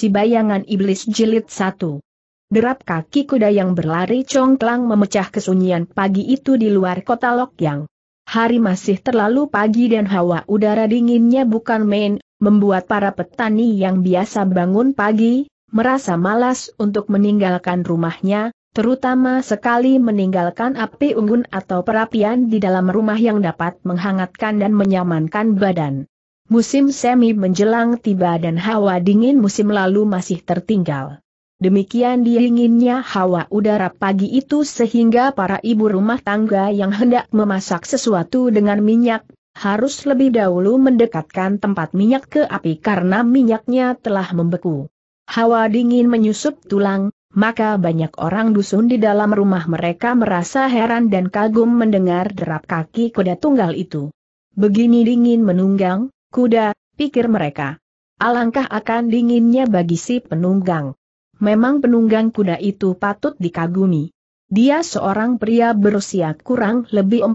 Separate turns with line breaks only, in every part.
si bayangan iblis jilid satu. Derap kaki kuda yang berlari congklang memecah kesunyian pagi itu di luar kota Lokyang. Hari masih terlalu pagi dan hawa udara dinginnya bukan main, membuat para petani yang biasa bangun pagi, merasa malas untuk meninggalkan rumahnya, terutama sekali meninggalkan api unggun atau perapian di dalam rumah yang dapat menghangatkan dan menyamankan badan. Musim semi menjelang tiba dan hawa dingin musim lalu masih tertinggal. Demikian dinginnya hawa udara pagi itu sehingga para ibu rumah tangga yang hendak memasak sesuatu dengan minyak, harus lebih dahulu mendekatkan tempat minyak ke api karena minyaknya telah membeku. Hawa dingin menyusup tulang, maka banyak orang dusun di dalam rumah mereka merasa heran dan kagum mendengar derap kaki kuda tunggal itu. Begini dingin menunggang, Kuda, pikir mereka. Alangkah akan dinginnya bagi si penunggang. Memang penunggang kuda itu patut dikagumi. Dia seorang pria berusia kurang lebih 40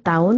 tahun,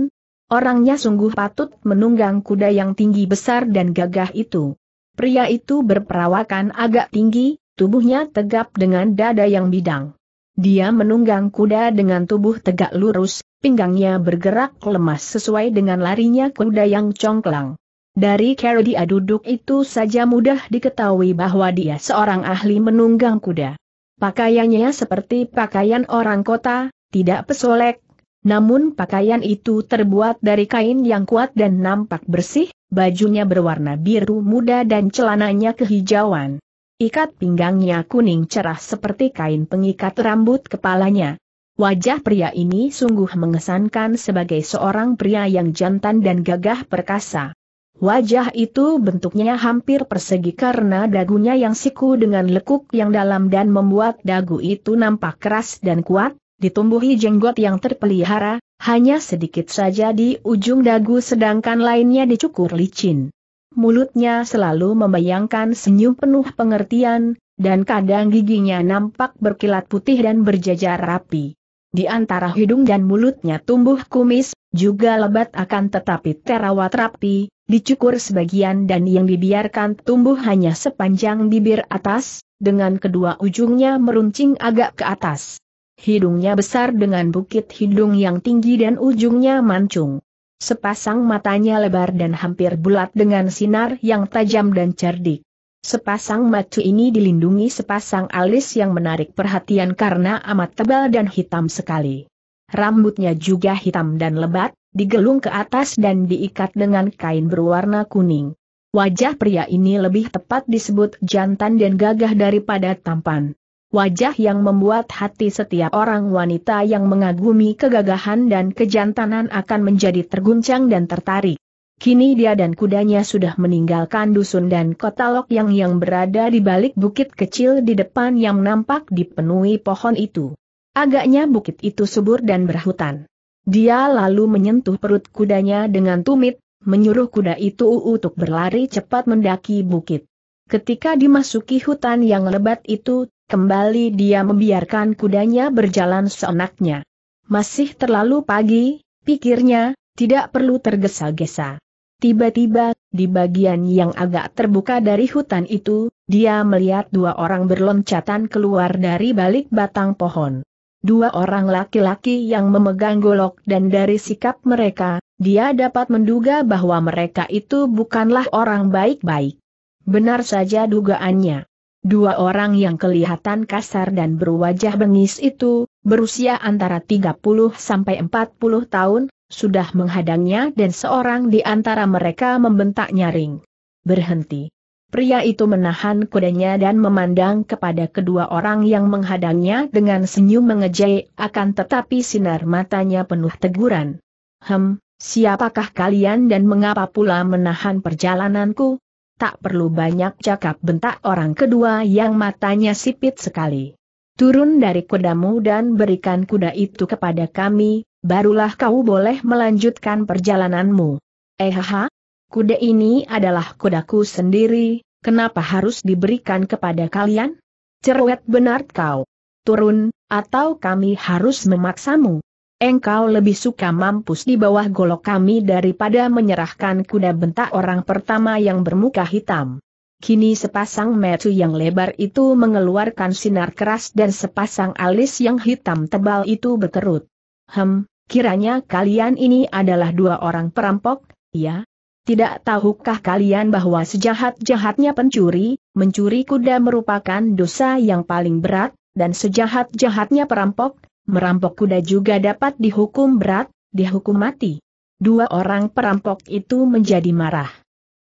orangnya sungguh patut menunggang kuda yang tinggi besar dan gagah itu. Pria itu berperawakan agak tinggi, tubuhnya tegap dengan dada yang bidang. Dia menunggang kuda dengan tubuh tegak lurus, pinggangnya bergerak lemas sesuai dengan larinya kuda yang congklang. Dari cara dia duduk itu saja mudah diketahui bahwa dia seorang ahli menunggang kuda. Pakaiannya seperti pakaian orang kota, tidak pesolek, namun pakaian itu terbuat dari kain yang kuat dan nampak bersih, bajunya berwarna biru muda dan celananya kehijauan. Ikat pinggangnya kuning cerah seperti kain pengikat rambut kepalanya. Wajah pria ini sungguh mengesankan sebagai seorang pria yang jantan dan gagah perkasa. Wajah itu bentuknya hampir persegi karena dagunya yang siku dengan lekuk yang dalam dan membuat dagu itu nampak keras dan kuat, ditumbuhi jenggot yang terpelihara, hanya sedikit saja di ujung dagu sedangkan lainnya dicukur licin. Mulutnya selalu membayangkan senyum penuh pengertian, dan kadang giginya nampak berkilat putih dan berjajar rapi. Di antara hidung dan mulutnya tumbuh kumis, juga lebat akan tetapi terawat rapi, dicukur sebagian dan yang dibiarkan tumbuh hanya sepanjang bibir atas, dengan kedua ujungnya meruncing agak ke atas. Hidungnya besar dengan bukit hidung yang tinggi dan ujungnya mancung. Sepasang matanya lebar dan hampir bulat dengan sinar yang tajam dan cerdik. Sepasang matu ini dilindungi sepasang alis yang menarik perhatian karena amat tebal dan hitam sekali rambutnya juga hitam dan lebat, digelung ke atas dan diikat dengan kain berwarna kuning. Wajah pria ini lebih tepat disebut jantan dan gagah daripada tampan. Wajah yang membuat hati setiap orang wanita yang mengagumi kegagahan dan kejantanan akan menjadi terguncang dan tertarik. Kini dia dan kudanya sudah meninggalkan dusun dan kota Lok yang yang berada di balik bukit kecil di depan yang nampak dipenuhi pohon itu. Agaknya bukit itu subur dan berhutan. Dia lalu menyentuh perut kudanya dengan tumit, menyuruh kuda itu untuk berlari cepat mendaki bukit. Ketika dimasuki hutan yang lebat itu, kembali dia membiarkan kudanya berjalan seenaknya. Masih terlalu pagi, pikirnya, tidak perlu tergesa-gesa. Tiba-tiba, di bagian yang agak terbuka dari hutan itu, dia melihat dua orang berloncatan keluar dari balik batang pohon dua orang laki-laki yang memegang golok dan dari sikap mereka, dia dapat menduga bahwa mereka itu bukanlah orang baik-baik. Benar saja dugaannya. Dua orang yang kelihatan kasar dan berwajah bengis itu, berusia antara 30 sampai 40 tahun, sudah menghadangnya dan seorang di antara mereka membentak nyaring. Berhenti. Pria itu menahan kudanya dan memandang kepada kedua orang yang menghadangnya dengan senyum mengejek, akan tetapi sinar matanya penuh teguran. Hem, siapakah kalian dan mengapa pula menahan perjalananku? Tak perlu banyak cakap bentak orang kedua yang matanya sipit sekali. Turun dari kudamu dan berikan kuda itu kepada kami, barulah kau boleh melanjutkan perjalananmu. Eh ha, kuda ini adalah kudaku sendiri, kenapa harus diberikan kepada kalian? Cerewet benar kau. Turun, atau kami harus memaksamu. Engkau lebih suka mampus di bawah golok kami daripada menyerahkan kuda bentak orang pertama yang bermuka hitam. Kini sepasang metu yang lebar itu mengeluarkan sinar keras dan sepasang alis yang hitam tebal itu berkerut. Hem, kiranya kalian ini adalah dua orang perampok, ya? Tidak tahukah kalian bahwa sejahat-jahatnya pencuri, mencuri kuda merupakan dosa yang paling berat, dan sejahat-jahatnya perampok, merampok kuda juga dapat dihukum berat, dihukum mati. Dua orang perampok itu menjadi marah.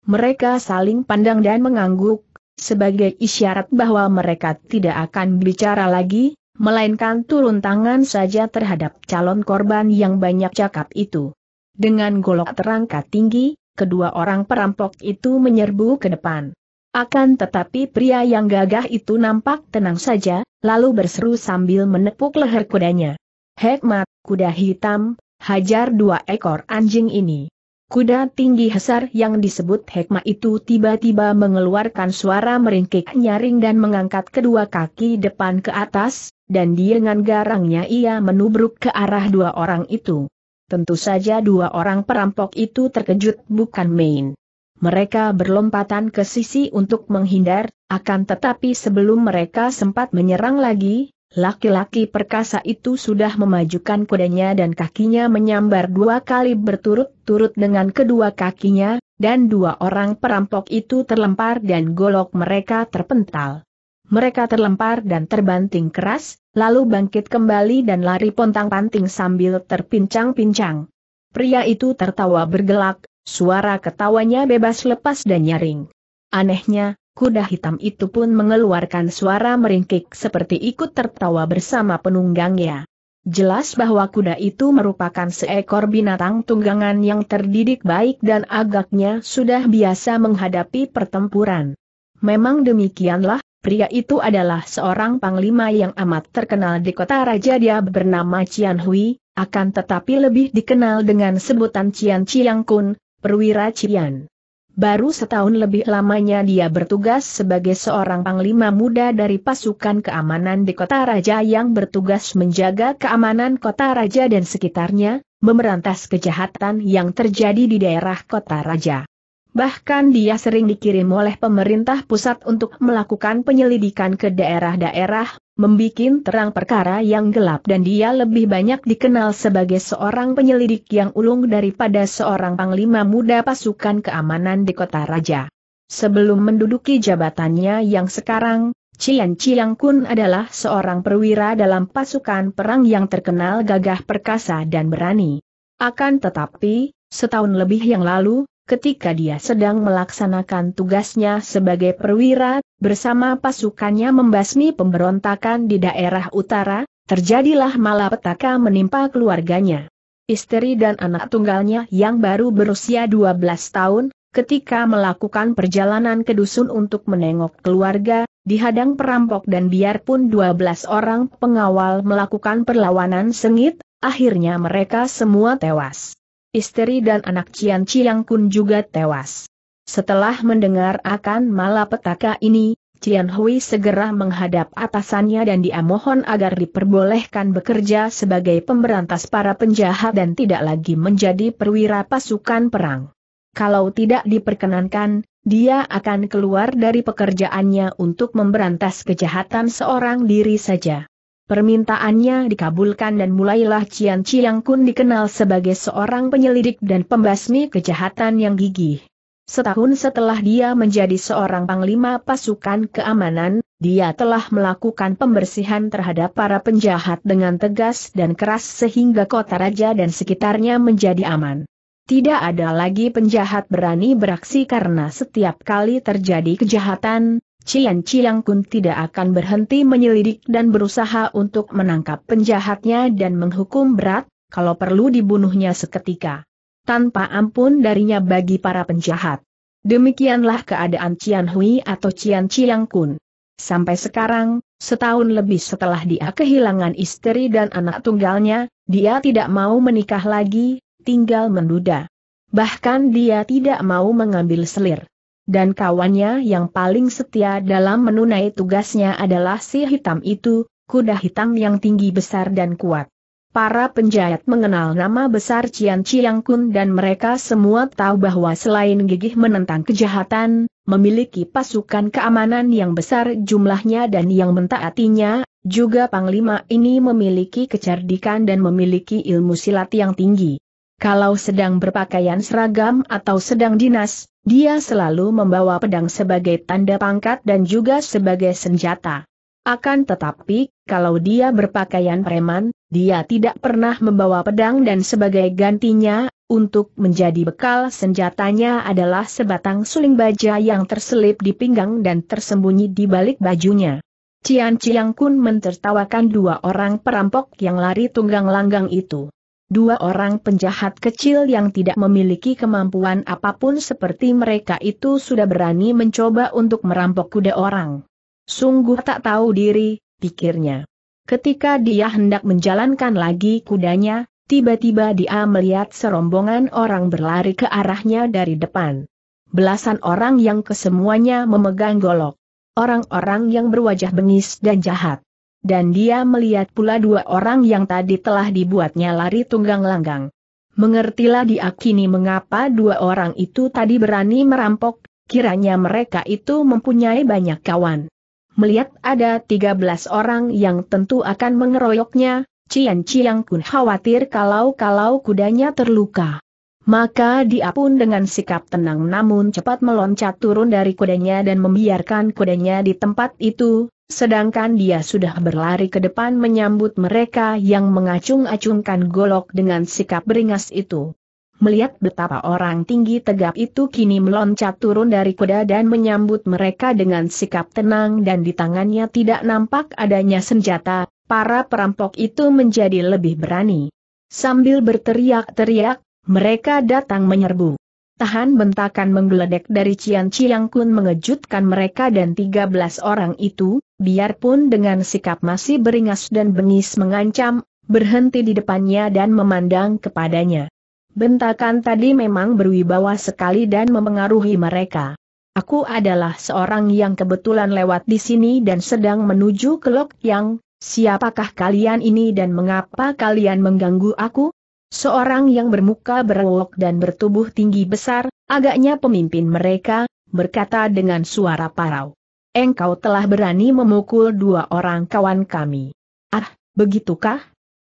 Mereka saling pandang dan mengangguk, sebagai isyarat bahwa mereka tidak akan bicara lagi, melainkan turun tangan saja terhadap calon korban yang banyak cakap itu. Dengan golok terangkat tinggi, kedua orang perampok itu menyerbu ke depan. Akan tetapi pria yang gagah itu nampak tenang saja, lalu berseru sambil menepuk leher kudanya. Hekmat, kuda hitam, hajar dua ekor anjing ini. Kuda tinggi hasar yang disebut Hekmat itu tiba-tiba mengeluarkan suara meringkik nyaring dan mengangkat kedua kaki depan ke atas, dan dengan garangnya ia menubruk ke arah dua orang itu. Tentu saja dua orang perampok itu terkejut bukan main. Mereka berlompatan ke sisi untuk menghindar, akan tetapi sebelum mereka sempat menyerang lagi, laki-laki perkasa itu sudah memajukan kudanya dan kakinya menyambar dua kali berturut-turut dengan kedua kakinya, dan dua orang perampok itu terlempar dan golok mereka terpental mereka terlempar dan terbanting keras, lalu bangkit kembali dan lari pontang-panting sambil terpincang-pincang. Pria itu tertawa bergelak, suara ketawanya bebas lepas dan nyaring. Anehnya, kuda hitam itu pun mengeluarkan suara meringkik seperti ikut tertawa bersama penunggangnya. Jelas bahwa kuda itu merupakan seekor binatang tunggangan yang terdidik baik dan agaknya sudah biasa menghadapi pertempuran. Memang demikianlah, Pria itu adalah seorang panglima yang amat terkenal di kota raja dia bernama Cian Hui, akan tetapi lebih dikenal dengan sebutan Cian Ciang Kun, perwira Cian. Baru setahun lebih lamanya dia bertugas sebagai seorang panglima muda dari pasukan keamanan di kota raja yang bertugas menjaga keamanan kota raja dan sekitarnya, memerantas kejahatan yang terjadi di daerah kota raja. Bahkan dia sering dikirim oleh pemerintah pusat untuk melakukan penyelidikan ke daerah-daerah, membikin terang perkara yang gelap dan dia lebih banyak dikenal sebagai seorang penyelidik yang ulung daripada seorang panglima muda pasukan keamanan di kota raja. Sebelum menduduki jabatannya yang sekarang, Cian Chiang Kun adalah seorang perwira dalam pasukan perang yang terkenal gagah perkasa dan berani. Akan tetapi, setahun lebih yang lalu, ketika dia sedang melaksanakan tugasnya sebagai perwira, bersama pasukannya membasmi pemberontakan di daerah utara, terjadilah malapetaka menimpa keluarganya. Istri dan anak tunggalnya yang baru berusia 12 tahun, ketika melakukan perjalanan ke dusun untuk menengok keluarga, dihadang perampok dan biarpun 12 orang pengawal melakukan perlawanan sengit, akhirnya mereka semua tewas. Istri dan anak Cian Ciang Kun juga tewas. Setelah mendengar akan malapetaka ini, Cian Hui segera menghadap atasannya dan dia mohon agar diperbolehkan bekerja sebagai pemberantas para penjahat dan tidak lagi menjadi perwira pasukan perang. Kalau tidak diperkenankan, dia akan keluar dari pekerjaannya untuk memberantas kejahatan seorang diri saja. Permintaannya dikabulkan dan mulailah Cian Ciang Kun dikenal sebagai seorang penyelidik dan pembasmi kejahatan yang gigih. Setahun setelah dia menjadi seorang panglima pasukan keamanan, dia telah melakukan pembersihan terhadap para penjahat dengan tegas dan keras sehingga kota raja dan sekitarnya menjadi aman. Tidak ada lagi penjahat berani beraksi karena setiap kali terjadi kejahatan, Cian Ciang Kun tidak akan berhenti menyelidik dan berusaha untuk menangkap penjahatnya dan menghukum berat, kalau perlu dibunuhnya seketika. Tanpa ampun darinya bagi para penjahat. Demikianlah keadaan Cian Hui atau Cian Ciang Kun. Sampai sekarang, setahun lebih setelah dia kehilangan istri dan anak tunggalnya, dia tidak mau menikah lagi, tinggal menduda. Bahkan dia tidak mau mengambil selir dan kawannya yang paling setia dalam menunai tugasnya adalah si hitam itu, kuda hitam yang tinggi besar dan kuat. Para penjahat mengenal nama besar Cian Chiang Kun dan mereka semua tahu bahwa selain gigih menentang kejahatan, memiliki pasukan keamanan yang besar jumlahnya dan yang mentaatinya, juga Panglima ini memiliki kecerdikan dan memiliki ilmu silat yang tinggi. Kalau sedang berpakaian seragam atau sedang dinas, dia selalu membawa pedang sebagai tanda pangkat dan juga sebagai senjata. Akan tetapi, kalau dia berpakaian preman, dia tidak pernah membawa pedang dan sebagai gantinya, untuk menjadi bekal senjatanya adalah sebatang suling baja yang terselip di pinggang dan tersembunyi di balik bajunya. Cian Ciang Kun mentertawakan dua orang perampok yang lari tunggang langgang itu. Dua orang penjahat kecil yang tidak memiliki kemampuan apapun seperti mereka itu sudah berani mencoba untuk merampok kuda orang. Sungguh tak tahu diri, pikirnya. Ketika dia hendak menjalankan lagi kudanya, tiba-tiba dia melihat serombongan orang berlari ke arahnya dari depan. Belasan orang yang kesemuanya memegang golok. Orang-orang yang berwajah bengis dan jahat dan dia melihat pula dua orang yang tadi telah dibuatnya lari tunggang langgang. Mengertilah dia kini mengapa dua orang itu tadi berani merampok, kiranya mereka itu mempunyai banyak kawan. Melihat ada 13 orang yang tentu akan mengeroyoknya, Cian Ciang Kun khawatir kalau-kalau kudanya terluka. Maka dia pun dengan sikap tenang namun cepat meloncat turun dari kudanya dan membiarkan kudanya di tempat itu, sedangkan dia sudah berlari ke depan menyambut mereka yang mengacung-acungkan golok dengan sikap beringas itu. Melihat betapa orang tinggi tegap itu kini meloncat turun dari kuda dan menyambut mereka dengan sikap tenang dan di tangannya tidak nampak adanya senjata, para perampok itu menjadi lebih berani. Sambil berteriak-teriak, mereka datang menyerbu. Tahan bentakan menggeledek dari Cian Ciang Kun mengejutkan mereka dan 13 orang itu, biarpun dengan sikap masih beringas dan bengis mengancam, berhenti di depannya dan memandang kepadanya. Bentakan tadi memang berwibawa sekali dan memengaruhi mereka. Aku adalah seorang yang kebetulan lewat di sini dan sedang menuju ke Lok Yang, siapakah kalian ini dan mengapa kalian mengganggu aku? Seorang yang bermuka berewok dan bertubuh tinggi besar, agaknya pemimpin mereka, berkata dengan suara parau. Engkau telah berani memukul dua orang kawan kami. Ah, begitukah?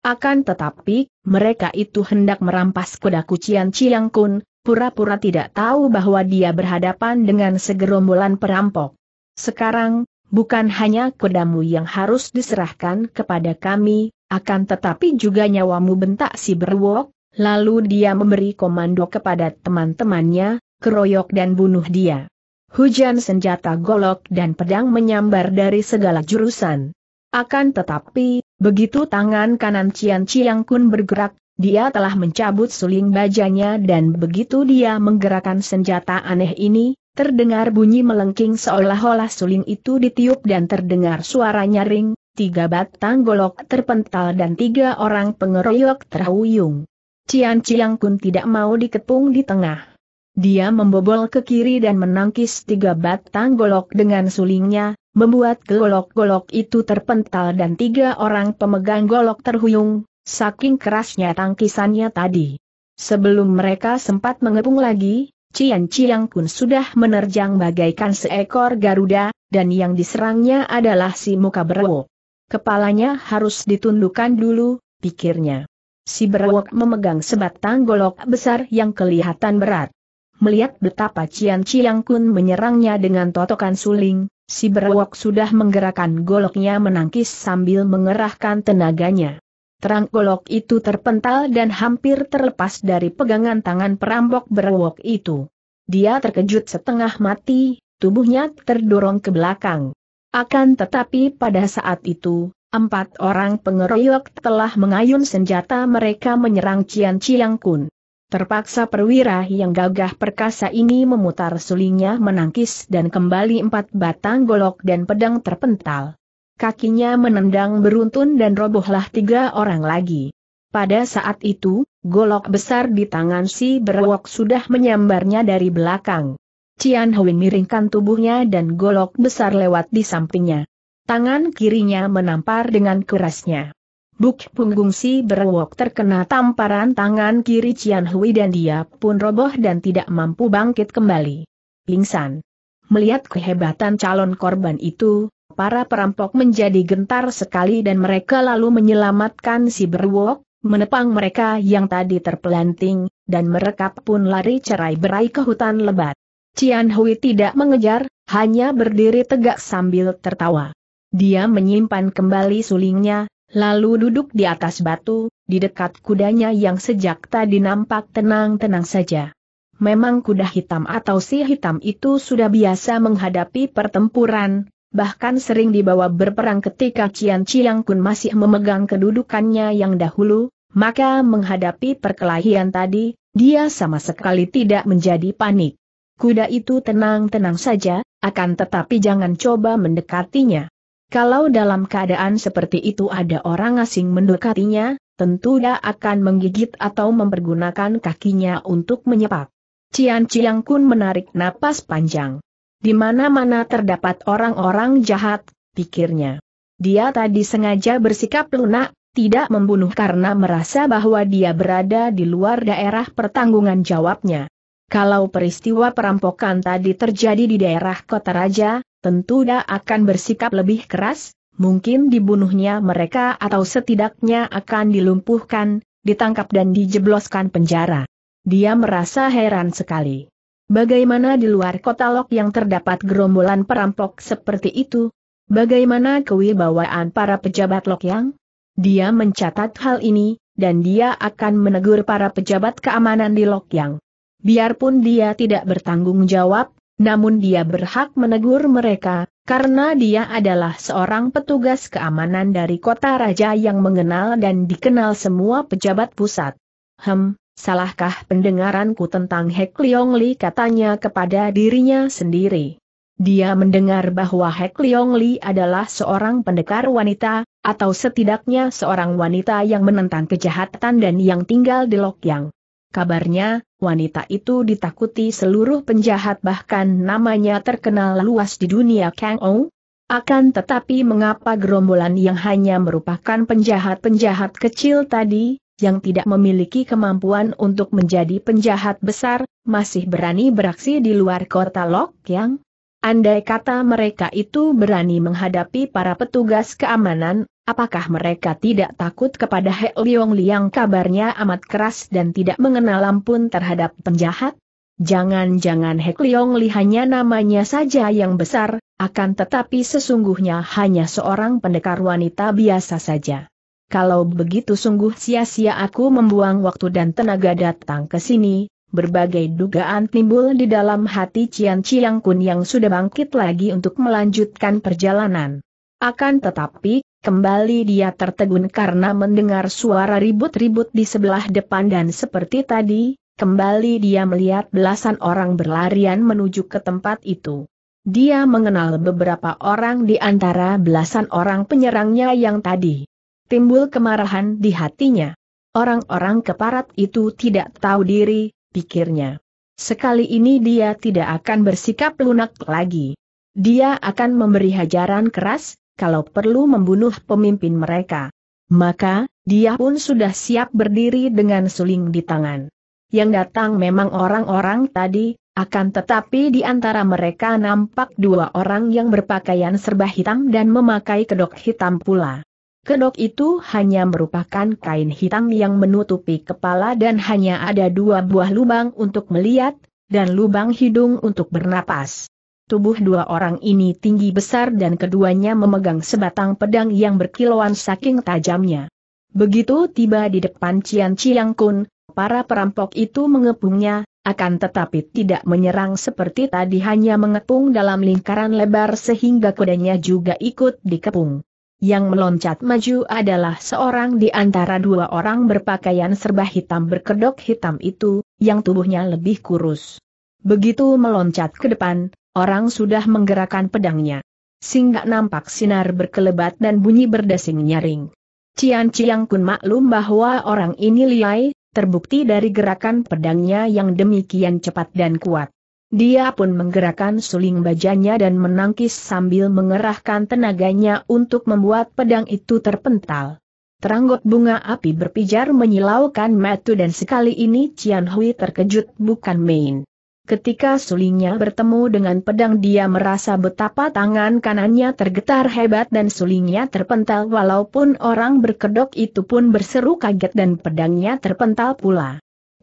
Akan tetapi, mereka itu hendak merampas kuda kucian Ciang Kun, pura-pura tidak tahu bahwa dia berhadapan dengan segerombolan perampok. Sekarang, bukan hanya kudamu yang harus diserahkan kepada kami, akan tetapi juga nyawamu bentak si berwok, lalu dia memberi komando kepada teman-temannya, keroyok dan bunuh dia. Hujan senjata golok dan pedang menyambar dari segala jurusan. Akan tetapi, begitu tangan kanan Cian Ciang Kun bergerak, dia telah mencabut suling bajanya dan begitu dia menggerakkan senjata aneh ini, terdengar bunyi melengking seolah-olah suling itu ditiup dan terdengar suara nyaring, tiga batang golok terpental dan tiga orang pengeroyok terhuyung. Cian Ciang Kun tidak mau dikepung di tengah. Dia membobol ke kiri dan menangkis tiga batang golok dengan sulingnya, membuat golok-golok itu terpental dan tiga orang pemegang golok terhuyung, saking kerasnya tangkisannya tadi. Sebelum mereka sempat mengepung lagi, Cian Ciang Kun sudah menerjang bagaikan seekor Garuda, dan yang diserangnya adalah si muka berwo. Kepalanya harus ditundukkan dulu, pikirnya. Si berwok memegang sebatang golok besar yang kelihatan berat. Melihat betapa Cian Ciang Kun menyerangnya dengan totokan suling, si berwok sudah menggerakkan goloknya menangkis sambil mengerahkan tenaganya. Terang golok itu terpental dan hampir terlepas dari pegangan tangan perampok berwok itu. Dia terkejut setengah mati, tubuhnya terdorong ke belakang. Akan tetapi pada saat itu, empat orang pengeroyok telah mengayun senjata mereka menyerang Cian Chiang Kun. Terpaksa perwira yang gagah perkasa ini memutar sulingnya menangkis dan kembali empat batang golok dan pedang terpental. Kakinya menendang beruntun dan robohlah tiga orang lagi. Pada saat itu, golok besar di tangan si berwok sudah menyambarnya dari belakang. Cian Hui miringkan tubuhnya dan golok besar lewat di sampingnya. Tangan kirinya menampar dengan kerasnya. Buk punggung si berwok terkena tamparan tangan kiri Cian Hui dan dia pun roboh dan tidak mampu bangkit kembali. Lingsan. Melihat kehebatan calon korban itu, para perampok menjadi gentar sekali dan mereka lalu menyelamatkan si berwok, menepang mereka yang tadi terpelanting, dan mereka pun lari cerai berai ke hutan lebat. Cian Hui tidak mengejar, hanya berdiri tegak sambil tertawa. Dia menyimpan kembali sulingnya, lalu duduk di atas batu, di dekat kudanya yang sejak tadi nampak tenang-tenang saja. Memang kuda hitam atau si hitam itu sudah biasa menghadapi pertempuran, bahkan sering dibawa berperang ketika Cian Ciang Kun masih memegang kedudukannya yang dahulu, maka menghadapi perkelahian tadi, dia sama sekali tidak menjadi panik. Kuda itu tenang-tenang saja, akan tetapi jangan coba mendekatinya. Kalau dalam keadaan seperti itu ada orang asing mendekatinya, tentu dia akan menggigit atau mempergunakan kakinya untuk menyepak. Cian Ciang Kun menarik napas panjang. Di mana-mana terdapat orang-orang jahat, pikirnya. Dia tadi sengaja bersikap lunak, tidak membunuh karena merasa bahwa dia berada di luar daerah pertanggungan jawabnya. Kalau peristiwa perampokan tadi terjadi di daerah kota raja, tentu dia akan bersikap lebih keras, mungkin dibunuhnya mereka atau setidaknya akan dilumpuhkan, ditangkap dan dijebloskan penjara. Dia merasa heran sekali. Bagaimana di luar kota Lok yang terdapat gerombolan perampok seperti itu? Bagaimana kewibawaan para pejabat Lok yang? Dia mencatat hal ini, dan dia akan menegur para pejabat keamanan di Lok yang. Biarpun dia tidak bertanggung jawab, namun dia berhak menegur mereka, karena dia adalah seorang petugas keamanan dari kota raja yang mengenal dan dikenal semua pejabat pusat. Hem, salahkah pendengaranku tentang Hek Leong Li katanya kepada dirinya sendiri. Dia mendengar bahwa Hek Leong Li adalah seorang pendekar wanita, atau setidaknya seorang wanita yang menentang kejahatan dan yang tinggal di Lok Yang. Kabarnya, wanita itu ditakuti seluruh penjahat bahkan namanya terkenal luas di dunia Kang Ou. Akan tetapi mengapa gerombolan yang hanya merupakan penjahat-penjahat kecil tadi, yang tidak memiliki kemampuan untuk menjadi penjahat besar, masih berani beraksi di luar kota Lok Yang? Andai kata mereka itu berani menghadapi para petugas keamanan, apakah mereka tidak takut kepada He Liong Liang kabarnya amat keras dan tidak mengenal ampun terhadap penjahat? Jangan-jangan He Liong Li hanya namanya saja yang besar, akan tetapi sesungguhnya hanya seorang pendekar wanita biasa saja. Kalau begitu sungguh sia-sia aku membuang waktu dan tenaga datang ke sini, Berbagai dugaan timbul di dalam hati Cian Ciang Kun yang sudah bangkit lagi untuk melanjutkan perjalanan. Akan tetapi, kembali dia tertegun karena mendengar suara ribut-ribut di sebelah depan dan seperti tadi, kembali dia melihat belasan orang berlarian menuju ke tempat itu. Dia mengenal beberapa orang di antara belasan orang penyerangnya yang tadi. Timbul kemarahan di hatinya. Orang-orang keparat itu tidak tahu diri, pikirnya. Sekali ini dia tidak akan bersikap lunak lagi. Dia akan memberi hajaran keras, kalau perlu membunuh pemimpin mereka. Maka, dia pun sudah siap berdiri dengan suling di tangan. Yang datang memang orang-orang tadi, akan tetapi di antara mereka nampak dua orang yang berpakaian serba hitam dan memakai kedok hitam pula. Kedok itu hanya merupakan kain hitam yang menutupi kepala dan hanya ada dua buah lubang untuk melihat, dan lubang hidung untuk bernapas. Tubuh dua orang ini tinggi besar dan keduanya memegang sebatang pedang yang berkilauan saking tajamnya. Begitu tiba di depan Cian Ciang Kun, para perampok itu mengepungnya, akan tetapi tidak menyerang seperti tadi hanya mengepung dalam lingkaran lebar sehingga kudanya juga ikut dikepung. Yang meloncat maju adalah seorang di antara dua orang berpakaian serba hitam berkedok hitam itu, yang tubuhnya lebih kurus. Begitu meloncat ke depan, orang sudah menggerakkan pedangnya. sehingga nampak sinar berkelebat dan bunyi berdesing nyaring. Cian Ciang Kun maklum bahwa orang ini liai, terbukti dari gerakan pedangnya yang demikian cepat dan kuat. Dia pun menggerakkan suling bajanya dan menangkis sambil mengerahkan tenaganya untuk membuat pedang itu terpental. Teranggot bunga api berpijar menyilaukan metu dan sekali ini Cian Hui terkejut bukan main. Ketika sulingnya bertemu dengan pedang dia merasa betapa tangan kanannya tergetar hebat dan sulingnya terpental walaupun orang berkedok itu pun berseru kaget dan pedangnya terpental pula.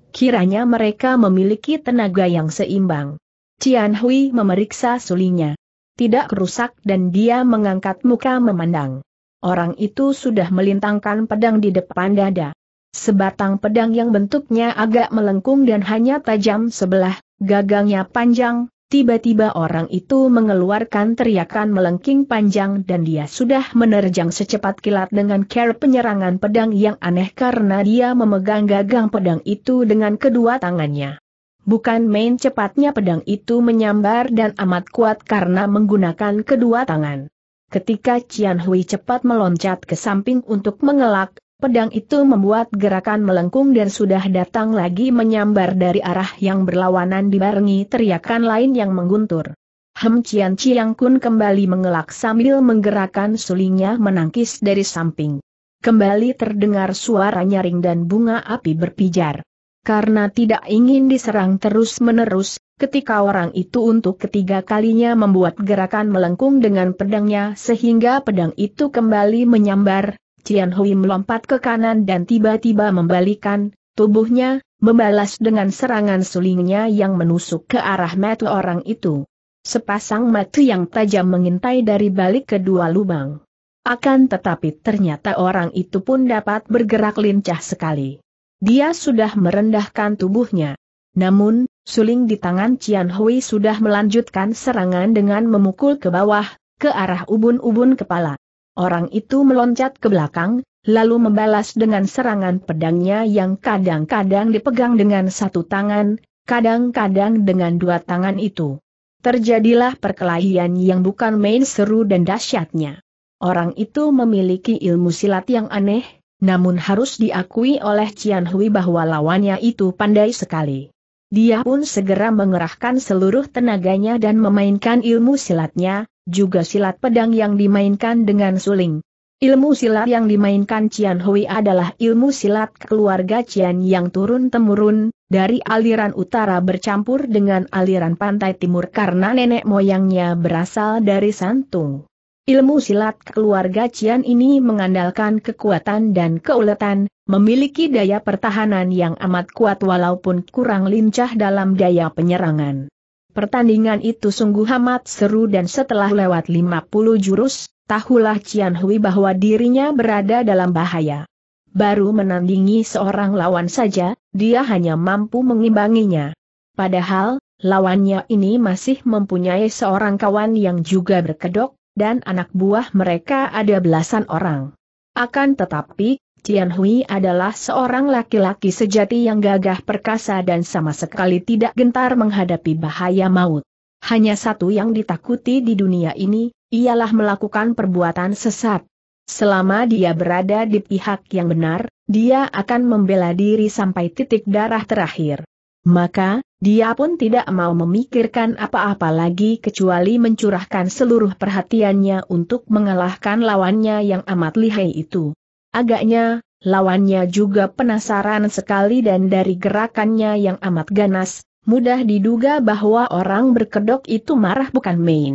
Kiranya mereka memiliki tenaga yang seimbang. Cian Hui memeriksa sulinya. Tidak rusak dan dia mengangkat muka memandang. Orang itu sudah melintangkan pedang di depan dada. Sebatang pedang yang bentuknya agak melengkung dan hanya tajam sebelah, gagangnya panjang, Tiba-tiba orang itu mengeluarkan teriakan melengking panjang dan dia sudah menerjang secepat kilat dengan care penyerangan pedang yang aneh karena dia memegang gagang pedang itu dengan kedua tangannya. Bukan main cepatnya pedang itu menyambar dan amat kuat karena menggunakan kedua tangan. Ketika Cian Hui cepat meloncat ke samping untuk mengelak, Pedang itu membuat gerakan melengkung dan sudah datang lagi menyambar dari arah yang berlawanan dibarengi teriakan lain yang mengguntur. Hem Cian Chiang Kun kembali mengelak sambil menggerakkan sulingnya menangkis dari samping. Kembali terdengar suara nyaring dan bunga api berpijar. Karena tidak ingin diserang terus-menerus, ketika orang itu untuk ketiga kalinya membuat gerakan melengkung dengan pedangnya sehingga pedang itu kembali menyambar, Cian Hui melompat ke kanan dan tiba-tiba membalikan tubuhnya, membalas dengan serangan sulingnya yang menusuk ke arah mata orang itu. Sepasang mata yang tajam mengintai dari balik kedua lubang. Akan tetapi ternyata orang itu pun dapat bergerak lincah sekali. Dia sudah merendahkan tubuhnya. Namun, suling di tangan Cian Hui sudah melanjutkan serangan dengan memukul ke bawah, ke arah ubun-ubun kepala. Orang itu meloncat ke belakang, lalu membalas dengan serangan pedangnya yang kadang-kadang dipegang dengan satu tangan, kadang-kadang dengan dua tangan itu. Terjadilah perkelahian yang bukan main seru dan dahsyatnya. Orang itu memiliki ilmu silat yang aneh, namun harus diakui oleh Cian Hui bahwa lawannya itu pandai sekali. Dia pun segera mengerahkan seluruh tenaganya dan memainkan ilmu silatnya, juga silat pedang yang dimainkan dengan suling. Ilmu silat yang dimainkan Cian Hui adalah ilmu silat keluarga Cian yang turun-temurun, dari aliran utara bercampur dengan aliran pantai timur karena nenek moyangnya berasal dari Santung. Ilmu silat keluarga Cian ini mengandalkan kekuatan dan keuletan, memiliki daya pertahanan yang amat kuat walaupun kurang lincah dalam daya penyerangan. Pertandingan itu sungguh amat seru dan setelah lewat 50 jurus, tahulah Cian Hui bahwa dirinya berada dalam bahaya. Baru menandingi seorang lawan saja, dia hanya mampu mengimbanginya. Padahal, lawannya ini masih mempunyai seorang kawan yang juga berkedok, dan anak buah mereka ada belasan orang. Akan tetapi, Tian Hui adalah seorang laki-laki sejati yang gagah perkasa dan sama sekali tidak gentar menghadapi bahaya maut. Hanya satu yang ditakuti di dunia ini, ialah melakukan perbuatan sesat. Selama dia berada di pihak yang benar, dia akan membela diri sampai titik darah terakhir. Maka, dia pun tidak mau memikirkan apa-apa lagi kecuali mencurahkan seluruh perhatiannya untuk mengalahkan lawannya yang amat lihai itu. Agaknya, lawannya juga penasaran sekali dan dari gerakannya yang amat ganas, mudah diduga bahwa orang berkedok itu marah bukan main.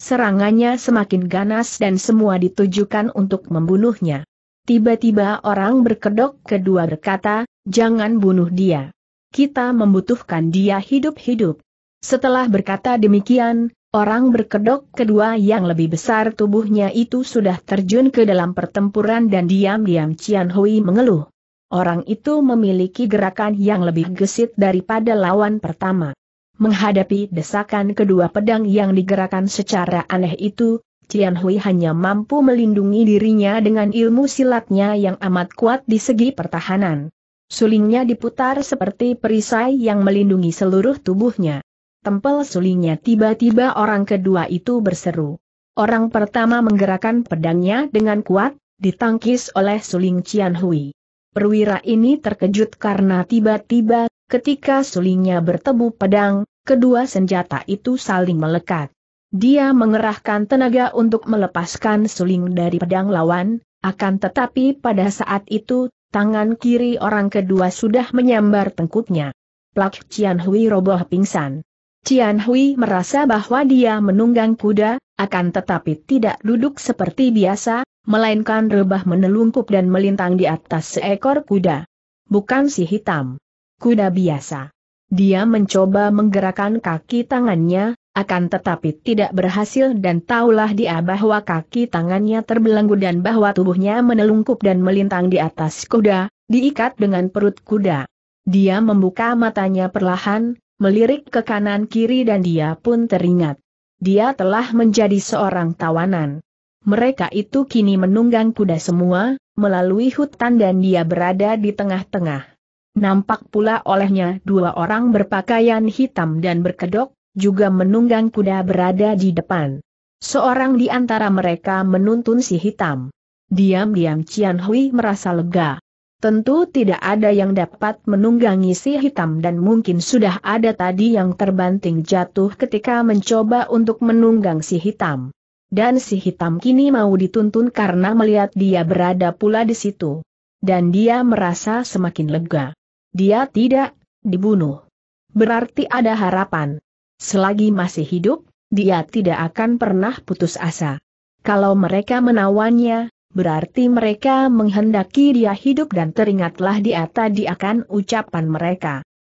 Serangannya semakin ganas dan semua ditujukan untuk membunuhnya. Tiba-tiba orang berkedok kedua berkata, jangan bunuh dia. Kita membutuhkan dia hidup-hidup. Setelah berkata demikian, Orang berkedok kedua yang lebih besar tubuhnya itu sudah terjun ke dalam pertempuran dan diam-diam Cian Hui mengeluh. Orang itu memiliki gerakan yang lebih gesit daripada lawan pertama. Menghadapi desakan kedua pedang yang digerakkan secara aneh itu, Cian Hui hanya mampu melindungi dirinya dengan ilmu silatnya yang amat kuat di segi pertahanan. Sulingnya diputar seperti perisai yang melindungi seluruh tubuhnya. Tempel sulingnya tiba-tiba orang kedua itu berseru. Orang pertama menggerakkan pedangnya dengan kuat, ditangkis oleh suling Cian Hui. Perwira ini terkejut karena tiba-tiba, ketika sulingnya bertemu pedang, kedua senjata itu saling melekat. Dia mengerahkan tenaga untuk melepaskan suling dari pedang lawan, akan tetapi pada saat itu, tangan kiri orang kedua sudah menyambar tengkuknya. Plak Cian Hui roboh pingsan. Cian Hui merasa bahwa dia menunggang kuda, akan tetapi tidak duduk seperti biasa, melainkan rebah menelungkup dan melintang di atas seekor kuda. Bukan si hitam. Kuda biasa. Dia mencoba menggerakkan kaki tangannya, akan tetapi tidak berhasil dan taulah dia bahwa kaki tangannya terbelenggu dan bahwa tubuhnya menelungkup dan melintang di atas kuda, diikat dengan perut kuda. Dia membuka matanya perlahan, melirik ke kanan kiri dan dia pun teringat. Dia telah menjadi seorang tawanan. Mereka itu kini menunggang kuda semua, melalui hutan dan dia berada di tengah-tengah. Nampak pula olehnya dua orang berpakaian hitam dan berkedok, juga menunggang kuda berada di depan. Seorang di antara mereka menuntun si hitam. Diam-diam Cian Hui merasa lega. Tentu tidak ada yang dapat menunggangi si hitam dan mungkin sudah ada tadi yang terbanting jatuh ketika mencoba untuk menunggang si hitam. Dan si hitam kini mau dituntun karena melihat dia berada pula di situ. Dan dia merasa semakin lega. Dia tidak dibunuh. Berarti ada harapan. Selagi masih hidup, dia tidak akan pernah putus asa. Kalau mereka menawannya, berarti mereka menghendaki dia hidup dan teringatlah dia tadi akan ucapan mereka.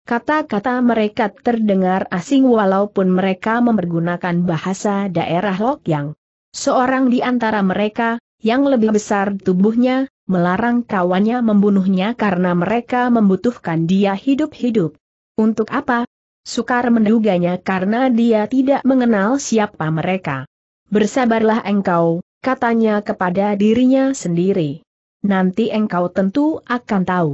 Kata-kata mereka terdengar asing walaupun mereka mempergunakan bahasa daerah Lokyang. Seorang di antara mereka, yang lebih besar tubuhnya, melarang kawannya membunuhnya karena mereka membutuhkan dia hidup-hidup. Untuk apa? Sukar menduganya karena dia tidak mengenal siapa mereka. Bersabarlah engkau, katanya kepada dirinya sendiri. Nanti engkau tentu akan tahu.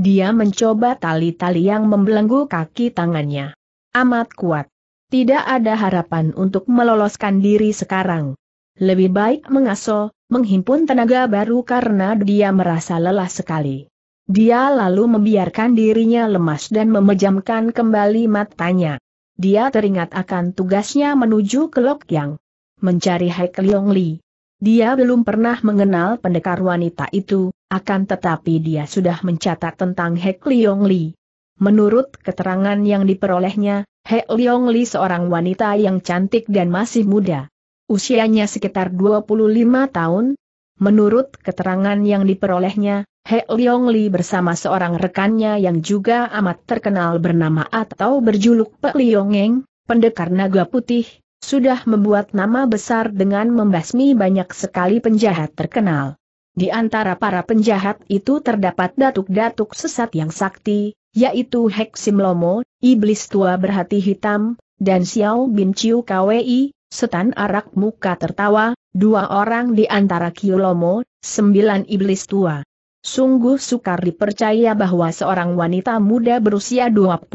Dia mencoba tali-tali yang membelenggu kaki tangannya. Amat kuat. Tidak ada harapan untuk meloloskan diri sekarang. Lebih baik mengaso, menghimpun tenaga baru karena dia merasa lelah sekali. Dia lalu membiarkan dirinya lemas dan memejamkan kembali matanya. Dia teringat akan tugasnya menuju ke Lok Yang. Mencari Hek Leong Li. Dia belum pernah mengenal pendekar wanita itu, akan tetapi dia sudah mencatat tentang Hek Leong Li. Menurut keterangan yang diperolehnya, Hek Leong Li seorang wanita yang cantik dan masih muda. Usianya sekitar 25 tahun. Menurut keterangan yang diperolehnya, Hek Leong Li bersama seorang rekannya yang juga amat terkenal bernama atau berjuluk Pe Pek Eng, pendekar naga putih, sudah membuat nama besar dengan membasmi banyak sekali penjahat terkenal. Di antara para penjahat itu terdapat datuk-datuk sesat yang sakti, yaitu Lomo, Iblis Tua Berhati Hitam, dan Xiao Bin Chiu Kwei, Setan Arak Muka Tertawa, dua orang di antara Lomo, sembilan Iblis Tua. Sungguh sukar dipercaya bahwa seorang wanita muda berusia 25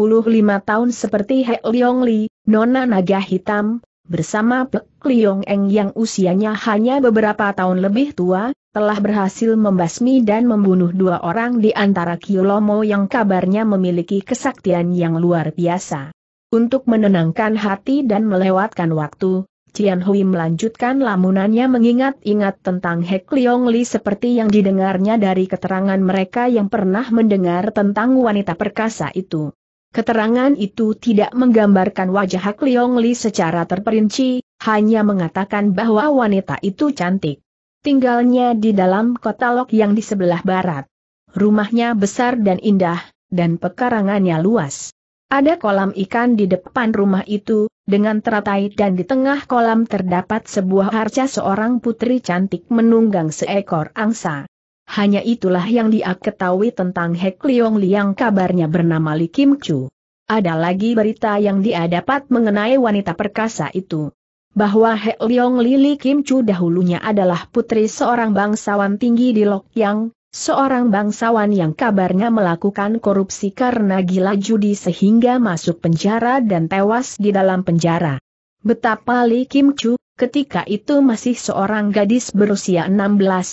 tahun seperti He Liong Li, Nona Naga Hitam, bersama Pek Liong Eng yang usianya hanya beberapa tahun lebih tua, telah berhasil membasmi dan membunuh dua orang di antara Kiyolomo yang kabarnya memiliki kesaktian yang luar biasa. Untuk menenangkan hati dan melewatkan waktu, Cian Hui melanjutkan lamunannya mengingat-ingat tentang Hek Liong Li seperti yang didengarnya dari keterangan mereka yang pernah mendengar tentang wanita perkasa itu. Keterangan itu tidak menggambarkan wajah Hak Leong Li secara terperinci, hanya mengatakan bahwa wanita itu cantik. Tinggalnya di dalam kota Lok yang di sebelah barat. Rumahnya besar dan indah, dan pekarangannya luas. Ada kolam ikan di depan rumah itu, dengan teratai dan di tengah kolam terdapat sebuah harca seorang putri cantik menunggang seekor angsa. Hanya itulah yang dia ketahui tentang Hek Leong Liang kabarnya bernama Li Kim Chu. Ada lagi berita yang dia dapat mengenai wanita perkasa itu. Bahwa Hek Leong Lili Kim Chu dahulunya adalah putri seorang bangsawan tinggi di Lokyang, seorang bangsawan yang kabarnya melakukan korupsi karena gila judi sehingga masuk penjara dan tewas di dalam penjara. Betapa Li Kim Chu, ketika itu masih seorang gadis berusia 16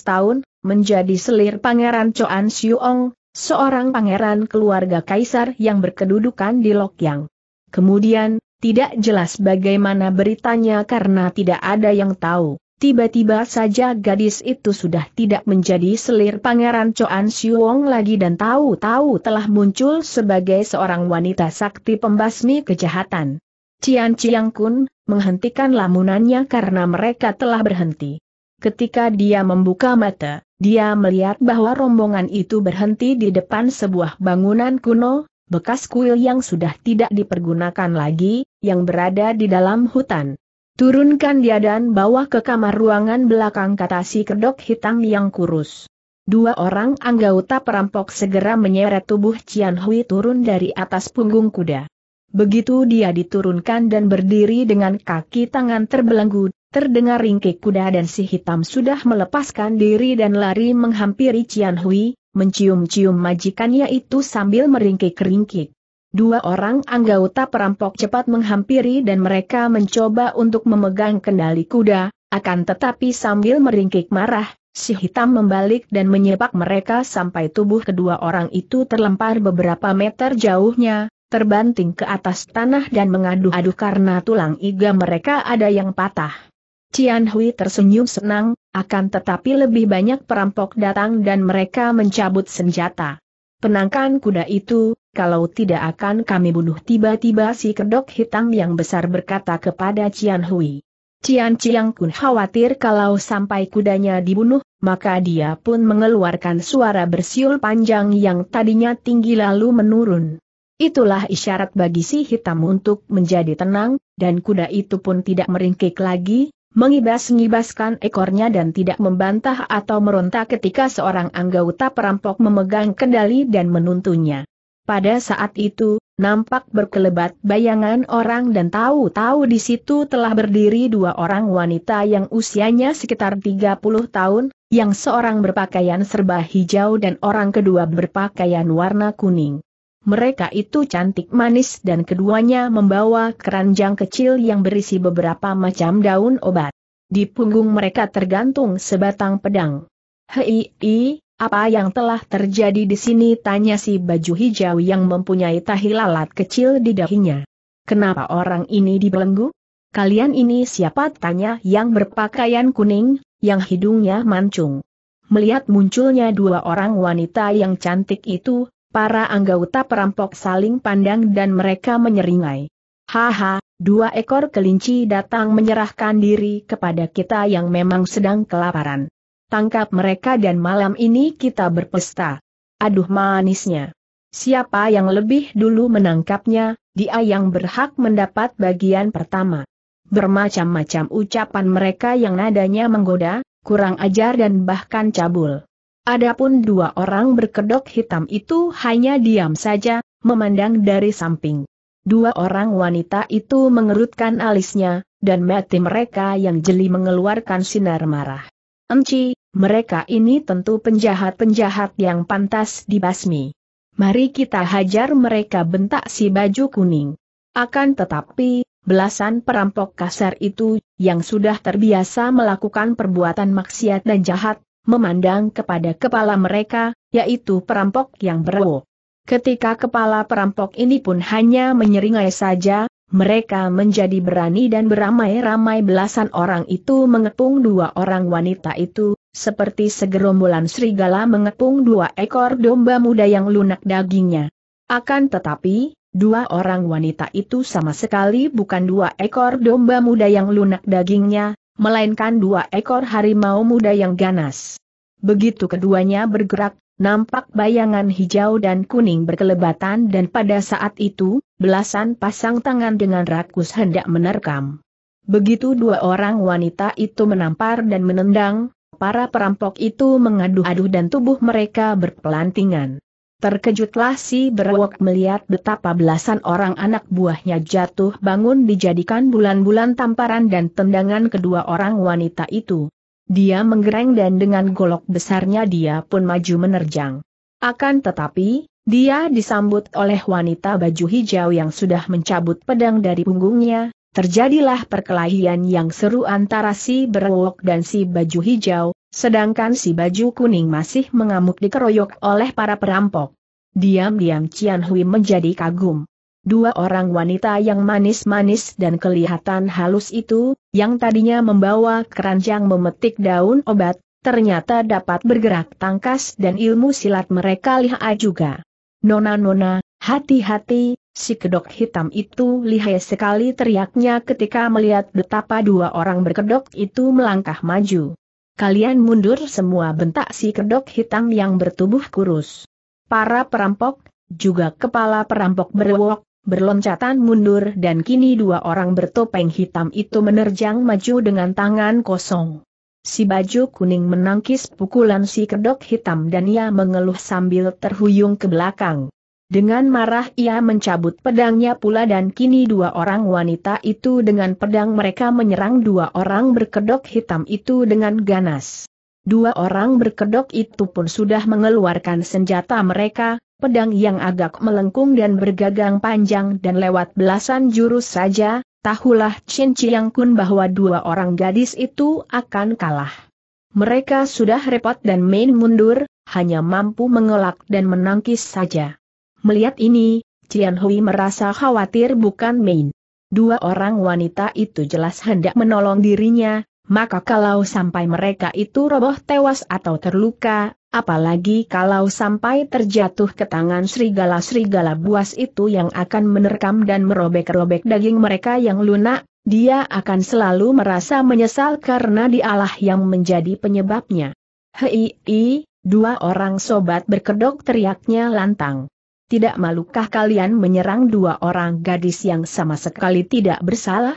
tahun, menjadi selir Pangeran Coan Siuong, seorang pangeran keluarga kaisar yang berkedudukan di Lokyang. Kemudian, tidak jelas bagaimana beritanya karena tidak ada yang tahu. Tiba-tiba saja gadis itu sudah tidak menjadi selir Pangeran Coan Siuong lagi dan tahu-tahu telah muncul sebagai seorang wanita sakti pembasmi kejahatan. Cian Chiang Kun, menghentikan lamunannya karena mereka telah berhenti. Ketika dia membuka mata, dia melihat bahwa rombongan itu berhenti di depan sebuah bangunan kuno, bekas kuil yang sudah tidak dipergunakan lagi, yang berada di dalam hutan. Turunkan dia dan bawa ke kamar ruangan belakang kata si kedok hitam yang kurus. Dua orang anggota perampok segera menyeret tubuh Cian Hui turun dari atas punggung kuda. Begitu dia diturunkan dan berdiri dengan kaki tangan terbelenggu, terdengar ringkik kuda dan si hitam sudah melepaskan diri dan lari menghampiri Cian Hui, mencium-cium majikannya itu sambil meringkik-ringkik. Dua orang anggota perampok cepat menghampiri dan mereka mencoba untuk memegang kendali kuda, akan tetapi sambil meringkik marah, si hitam membalik dan menyepak mereka sampai tubuh kedua orang itu terlempar beberapa meter jauhnya, terbanting ke atas tanah dan mengadu-adu karena tulang iga mereka ada yang patah. Cian Hui tersenyum senang, akan tetapi lebih banyak perampok datang dan mereka mencabut senjata. Penangkan kuda itu, kalau tidak akan kami bunuh tiba-tiba si kedok hitam yang besar berkata kepada Cian Hui. Cian Ciang Kun khawatir kalau sampai kudanya dibunuh, maka dia pun mengeluarkan suara bersiul panjang yang tadinya tinggi lalu menurun. Itulah isyarat bagi si hitam untuk menjadi tenang, dan kuda itu pun tidak meringkik lagi, mengibas-ngibaskan ekornya dan tidak membantah atau meronta ketika seorang anggota perampok memegang kendali dan menuntunnya. Pada saat itu, nampak berkelebat bayangan orang dan tahu-tahu di situ telah berdiri dua orang wanita yang usianya sekitar 30 tahun, yang seorang berpakaian serba hijau dan orang kedua berpakaian warna kuning mereka itu cantik manis dan keduanya membawa keranjang kecil yang berisi beberapa macam daun obat. Di punggung mereka tergantung sebatang pedang. Hei, apa yang telah terjadi di sini? Tanya si baju hijau yang mempunyai tahi lalat kecil di dahinya. Kenapa orang ini dibelenggu? Kalian ini siapa? Tanya yang berpakaian kuning, yang hidungnya mancung. Melihat munculnya dua orang wanita yang cantik itu, para anggota perampok saling pandang dan mereka menyeringai. Haha, dua ekor kelinci datang menyerahkan diri kepada kita yang memang sedang kelaparan. Tangkap mereka dan malam ini kita berpesta. Aduh manisnya. Siapa yang lebih dulu menangkapnya, dia yang berhak mendapat bagian pertama. Bermacam-macam ucapan mereka yang nadanya menggoda, kurang ajar dan bahkan cabul. Adapun dua orang berkedok hitam itu hanya diam saja, memandang dari samping. Dua orang wanita itu mengerutkan alisnya, dan mati mereka yang jeli mengeluarkan sinar marah. Enci, mereka ini tentu penjahat-penjahat yang pantas dibasmi. Mari kita hajar mereka bentak si baju kuning. Akan tetapi, belasan perampok kasar itu, yang sudah terbiasa melakukan perbuatan maksiat dan jahat, memandang kepada kepala mereka, yaitu perampok yang berwo. Ketika kepala perampok ini pun hanya menyeringai saja, mereka menjadi berani dan beramai-ramai belasan orang itu mengepung dua orang wanita itu, seperti segerombolan serigala mengepung dua ekor domba muda yang lunak dagingnya. Akan tetapi, dua orang wanita itu sama sekali bukan dua ekor domba muda yang lunak dagingnya, melainkan dua ekor harimau muda yang ganas. Begitu keduanya bergerak, nampak bayangan hijau dan kuning berkelebatan dan pada saat itu, belasan pasang tangan dengan rakus hendak menerkam. Begitu dua orang wanita itu menampar dan menendang, para perampok itu mengadu-adu dan tubuh mereka berpelantingan. Terkejutlah si berwok melihat betapa belasan orang anak buahnya jatuh bangun dijadikan bulan-bulan tamparan dan tendangan kedua orang wanita itu. Dia menggereng dan dengan golok besarnya dia pun maju menerjang. Akan tetapi, dia disambut oleh wanita baju hijau yang sudah mencabut pedang dari punggungnya, terjadilah perkelahian yang seru antara si berwok dan si baju hijau, sedangkan si baju kuning masih mengamuk dikeroyok oleh para perampok. Diam-diam Cian Hui menjadi kagum. Dua orang wanita yang manis-manis dan kelihatan halus itu, yang tadinya membawa keranjang memetik daun obat, ternyata dapat bergerak tangkas dan ilmu silat mereka lihai juga. Nona-nona, hati-hati, Si kedok hitam itu lihai sekali teriaknya ketika melihat betapa dua orang berkedok itu melangkah maju. Kalian mundur semua bentak si kedok hitam yang bertubuh kurus. Para perampok, juga kepala perampok berwok, berloncatan mundur dan kini dua orang bertopeng hitam itu menerjang maju dengan tangan kosong. Si baju kuning menangkis pukulan si kedok hitam dan ia mengeluh sambil terhuyung ke belakang. Dengan marah ia mencabut pedangnya pula dan kini dua orang wanita itu dengan pedang mereka menyerang dua orang berkedok hitam itu dengan ganas. Dua orang berkedok itu pun sudah mengeluarkan senjata mereka, pedang yang agak melengkung dan bergagang panjang dan lewat belasan jurus saja, tahulah Chin Chiang Kun bahwa dua orang gadis itu akan kalah. Mereka sudah repot dan main mundur, hanya mampu mengelak dan menangkis saja. Melihat ini, Cian Hui merasa khawatir bukan main. Dua orang wanita itu jelas hendak menolong dirinya, maka kalau sampai mereka itu roboh tewas atau terluka, apalagi kalau sampai terjatuh ke tangan serigala-serigala buas itu yang akan menerkam dan merobek-robek daging mereka yang lunak, dia akan selalu merasa menyesal karena dialah yang menjadi penyebabnya. Hei, dua orang sobat berkedok teriaknya lantang. Tidak malukah kalian menyerang dua orang gadis yang sama sekali tidak bersalah?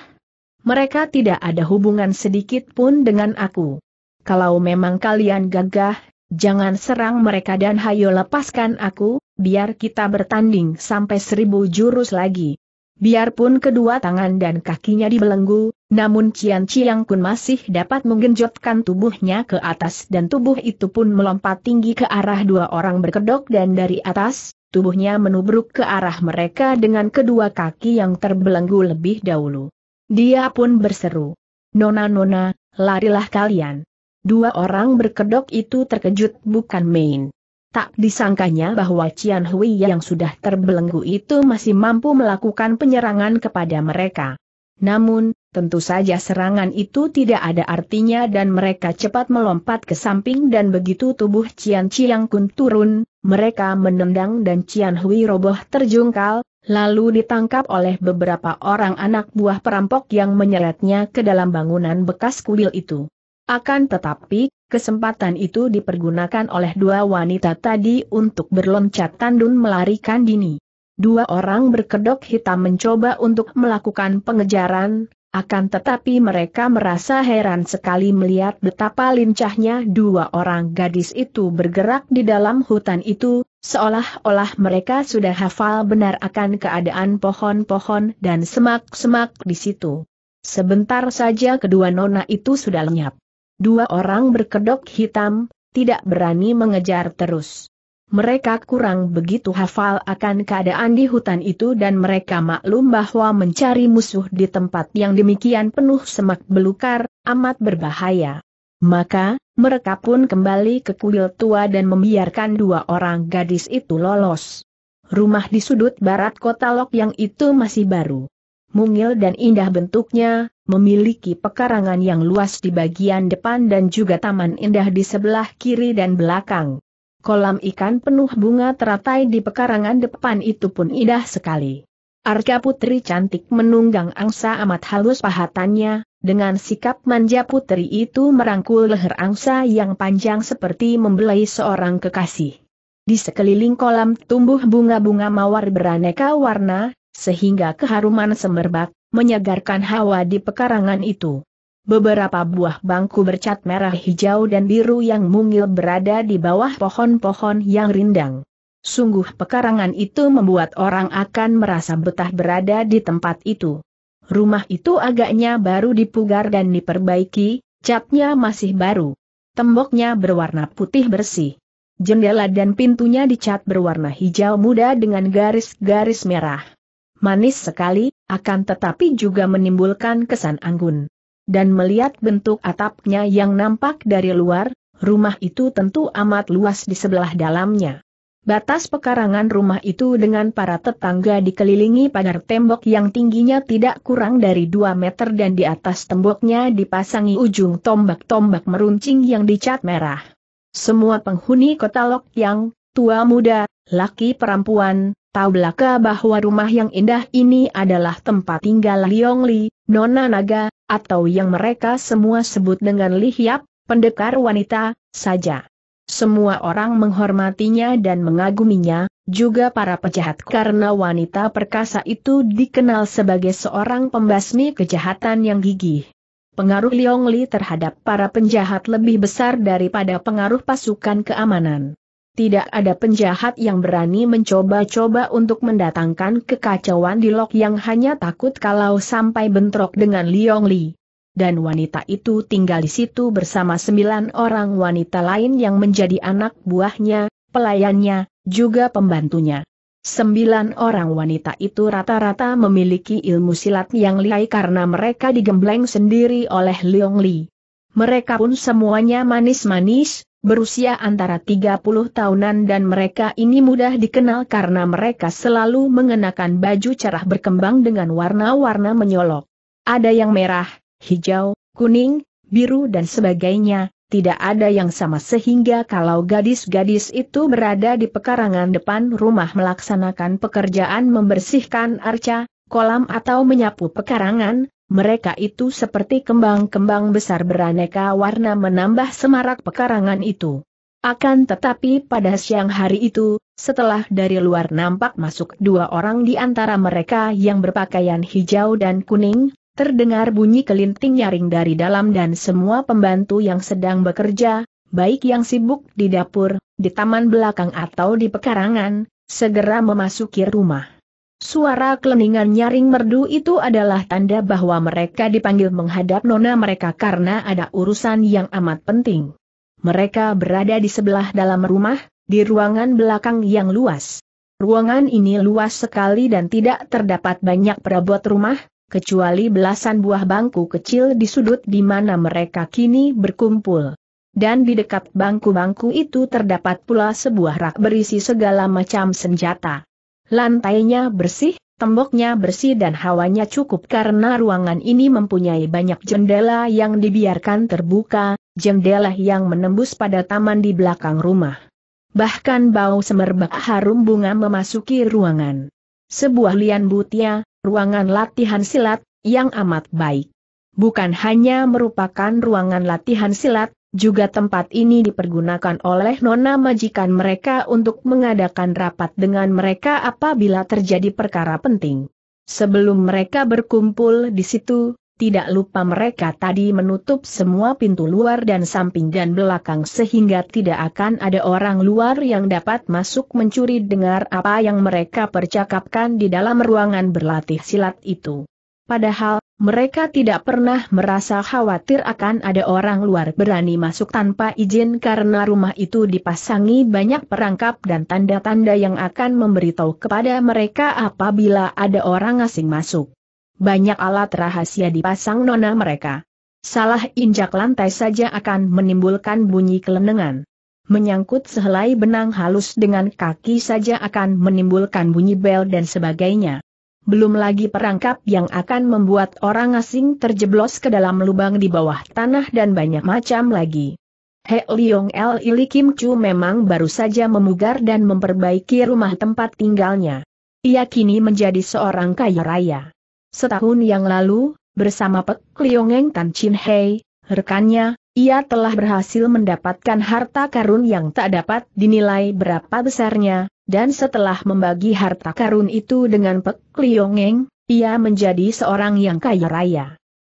Mereka tidak ada hubungan sedikit pun dengan aku. Kalau memang kalian gagah, jangan serang mereka dan hayo lepaskan aku, biar kita bertanding sampai seribu jurus lagi. Biarpun kedua tangan dan kakinya dibelenggu, namun Cian Ciang Kun masih dapat menggenjotkan tubuhnya ke atas dan tubuh itu pun melompat tinggi ke arah dua orang berkedok dan dari atas, tubuhnya menubruk ke arah mereka dengan kedua kaki yang terbelenggu lebih dahulu. Dia pun berseru. Nona-nona, larilah kalian. Dua orang berkedok itu terkejut bukan main. Tak disangkanya bahwa Cian Hui yang sudah terbelenggu itu masih mampu melakukan penyerangan kepada mereka. Namun, Tentu saja serangan itu tidak ada artinya dan mereka cepat melompat ke samping dan begitu tubuh Cian Chiang Kun turun, mereka menendang dan Cian Hui roboh terjungkal, lalu ditangkap oleh beberapa orang anak buah perampok yang menyeretnya ke dalam bangunan bekas kuil itu. Akan tetapi, kesempatan itu dipergunakan oleh dua wanita tadi untuk berloncat tandun melarikan dini. Dua orang berkedok hitam mencoba untuk melakukan pengejaran, akan tetapi mereka merasa heran sekali melihat betapa lincahnya dua orang gadis itu bergerak di dalam hutan itu, seolah-olah mereka sudah hafal benar akan keadaan pohon-pohon dan semak-semak di situ. Sebentar saja kedua nona itu sudah lenyap. Dua orang berkedok hitam, tidak berani mengejar terus mereka kurang begitu hafal akan keadaan di hutan itu dan mereka maklum bahwa mencari musuh di tempat yang demikian penuh semak belukar, amat berbahaya. Maka, mereka pun kembali ke kuil tua dan membiarkan dua orang gadis itu lolos. Rumah di sudut barat kota Lok yang itu masih baru. Mungil dan indah bentuknya, memiliki pekarangan yang luas di bagian depan dan juga taman indah di sebelah kiri dan belakang. Kolam ikan penuh bunga teratai di pekarangan depan itu pun indah sekali. Arka putri cantik menunggang angsa amat halus pahatannya, dengan sikap manja putri itu merangkul leher angsa yang panjang seperti membelai seorang kekasih. Di sekeliling kolam tumbuh bunga-bunga mawar beraneka warna, sehingga keharuman semerbak, menyegarkan hawa di pekarangan itu. Beberapa buah bangku bercat merah hijau dan biru yang mungil berada di bawah pohon-pohon yang rindang. Sungguh pekarangan itu membuat orang akan merasa betah berada di tempat itu. Rumah itu agaknya baru dipugar dan diperbaiki, catnya masih baru. Temboknya berwarna putih bersih. Jendela dan pintunya dicat berwarna hijau muda dengan garis-garis merah. Manis sekali, akan tetapi juga menimbulkan kesan anggun dan melihat bentuk atapnya yang nampak dari luar, rumah itu tentu amat luas di sebelah dalamnya. Batas pekarangan rumah itu dengan para tetangga dikelilingi pagar tembok yang tingginya tidak kurang dari 2 meter dan di atas temboknya dipasangi ujung tombak-tombak meruncing yang dicat merah. Semua penghuni kota Lok yang, tua muda, laki perempuan, tahu belaka bahwa rumah yang indah ini adalah tempat tinggal Liong Li, Nona Naga, atau yang mereka semua sebut dengan lihiap, pendekar wanita, saja. Semua orang menghormatinya dan mengaguminya, juga para pejahat karena wanita perkasa itu dikenal sebagai seorang pembasmi kejahatan yang gigih. Pengaruh Liong Li terhadap para penjahat lebih besar daripada pengaruh pasukan keamanan tidak ada penjahat yang berani mencoba-coba untuk mendatangkan kekacauan di Lok yang hanya takut kalau sampai bentrok dengan Liong Li. Dan wanita itu tinggal di situ bersama sembilan orang wanita lain yang menjadi anak buahnya, pelayannya, juga pembantunya. Sembilan orang wanita itu rata-rata memiliki ilmu silat yang lihai karena mereka digembleng sendiri oleh Liong Li. Mereka pun semuanya manis-manis, berusia antara 30 tahunan dan mereka ini mudah dikenal karena mereka selalu mengenakan baju cerah berkembang dengan warna-warna menyolok. Ada yang merah, hijau, kuning, biru dan sebagainya, tidak ada yang sama sehingga kalau gadis-gadis itu berada di pekarangan depan rumah melaksanakan pekerjaan membersihkan arca, kolam atau menyapu pekarangan, mereka itu seperti kembang-kembang besar beraneka warna menambah semarak pekarangan itu. Akan tetapi pada siang hari itu, setelah dari luar nampak masuk dua orang di antara mereka yang berpakaian hijau dan kuning, terdengar bunyi kelinting nyaring dari dalam dan semua pembantu yang sedang bekerja, baik yang sibuk di dapur, di taman belakang atau di pekarangan, segera memasuki rumah. Suara keleningan nyaring merdu itu adalah tanda bahwa mereka dipanggil menghadap nona mereka karena ada urusan yang amat penting. Mereka berada di sebelah dalam rumah, di ruangan belakang yang luas. Ruangan ini luas sekali dan tidak terdapat banyak perabot rumah, kecuali belasan buah bangku kecil di sudut di mana mereka kini berkumpul. Dan di dekat bangku-bangku itu terdapat pula sebuah rak berisi segala macam senjata. Lantainya bersih, temboknya bersih dan hawanya cukup karena ruangan ini mempunyai banyak jendela yang dibiarkan terbuka, jendela yang menembus pada taman di belakang rumah. Bahkan bau semerbak harum bunga memasuki ruangan. Sebuah lian butia, ruangan latihan silat, yang amat baik. Bukan hanya merupakan ruangan latihan silat, juga tempat ini dipergunakan oleh nona majikan mereka untuk mengadakan rapat dengan mereka apabila terjadi perkara penting. Sebelum mereka berkumpul di situ, tidak lupa mereka tadi menutup semua pintu luar dan samping dan belakang sehingga tidak akan ada orang luar yang dapat masuk mencuri dengar apa yang mereka percakapkan di dalam ruangan berlatih silat itu. Padahal, mereka tidak pernah merasa khawatir akan ada orang luar berani masuk tanpa izin karena rumah itu dipasangi banyak perangkap dan tanda-tanda yang akan memberitahu kepada mereka apabila ada orang asing masuk. Banyak alat rahasia dipasang nona mereka. Salah injak lantai saja akan menimbulkan bunyi kelenengan. Menyangkut sehelai benang halus dengan kaki saja akan menimbulkan bunyi bel dan sebagainya belum lagi perangkap yang akan membuat orang asing terjeblos ke dalam lubang di bawah tanah dan banyak macam lagi. He Leong El Ili Kim Chu memang baru saja memugar dan memperbaiki rumah tempat tinggalnya. Ia kini menjadi seorang kaya raya. Setahun yang lalu, bersama Pek Eng Tan Chin Hei, rekannya, ia telah berhasil mendapatkan harta karun yang tak dapat dinilai berapa besarnya, dan setelah membagi harta karun itu dengan Pek Liongeng, ia menjadi seorang yang kaya raya.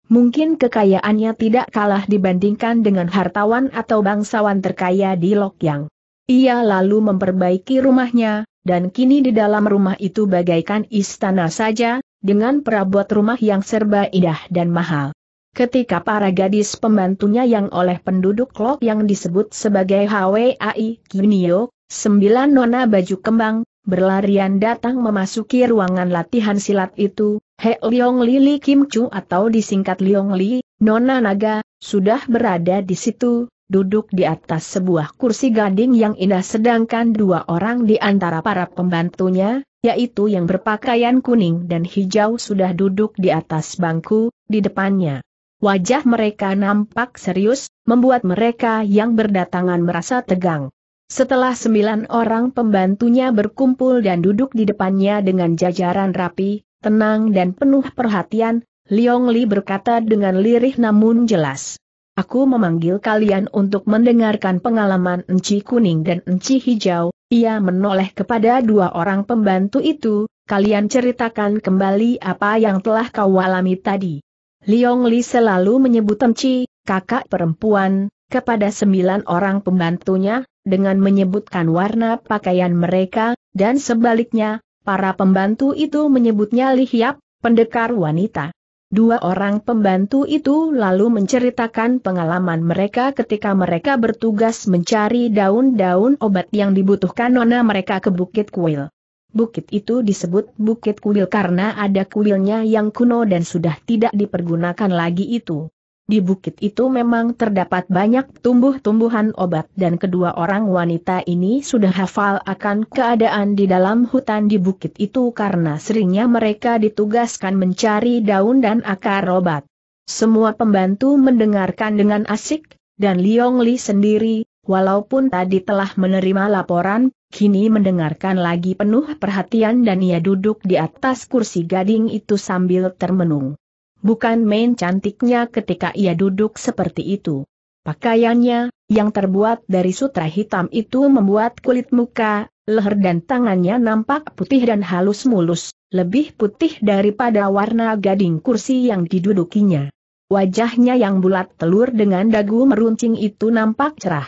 Mungkin kekayaannya tidak kalah dibandingkan dengan hartawan atau bangsawan terkaya di Lokyang. Ia lalu memperbaiki rumahnya, dan kini di dalam rumah itu bagaikan istana saja, dengan perabot rumah yang serba indah dan mahal. Ketika para gadis pembantunya yang oleh penduduk klok yang disebut sebagai HWAI Kinio, sembilan nona baju kembang, berlarian datang memasuki ruangan latihan silat itu, He Leong Lili Kim Chu atau disingkat Leong Li, Nona Naga, sudah berada di situ, duduk di atas sebuah kursi gading yang indah sedangkan dua orang di antara para pembantunya, yaitu yang berpakaian kuning dan hijau sudah duduk di atas bangku, di depannya. Wajah mereka nampak serius, membuat mereka yang berdatangan merasa tegang. Setelah sembilan orang pembantunya berkumpul dan duduk di depannya dengan jajaran rapi, tenang dan penuh perhatian, Liong Li berkata dengan lirih namun jelas. Aku memanggil kalian untuk mendengarkan pengalaman enci kuning dan enci hijau, ia menoleh kepada dua orang pembantu itu, kalian ceritakan kembali apa yang telah kau alami tadi. Liong Li selalu menyebut Temci, kakak perempuan, kepada sembilan orang pembantunya, dengan menyebutkan warna pakaian mereka, dan sebaliknya, para pembantu itu menyebutnya Li Hiap, pendekar wanita. Dua orang pembantu itu lalu menceritakan pengalaman mereka ketika mereka bertugas mencari daun-daun obat yang dibutuhkan nona mereka ke Bukit Kuil. Bukit itu disebut Bukit Kuil karena ada kuilnya yang kuno dan sudah tidak dipergunakan lagi itu. Di bukit itu memang terdapat banyak tumbuh-tumbuhan obat dan kedua orang wanita ini sudah hafal akan keadaan di dalam hutan di bukit itu karena seringnya mereka ditugaskan mencari daun dan akar obat. Semua pembantu mendengarkan dengan asik, dan Liong Li sendiri, Walaupun tadi telah menerima laporan, kini mendengarkan lagi penuh perhatian dan ia duduk di atas kursi gading itu sambil termenung. Bukan main cantiknya ketika ia duduk seperti itu. Pakaiannya, yang terbuat dari sutra hitam itu membuat kulit muka, leher dan tangannya nampak putih dan halus mulus, lebih putih daripada warna gading kursi yang didudukinya. Wajahnya yang bulat telur dengan dagu meruncing itu nampak cerah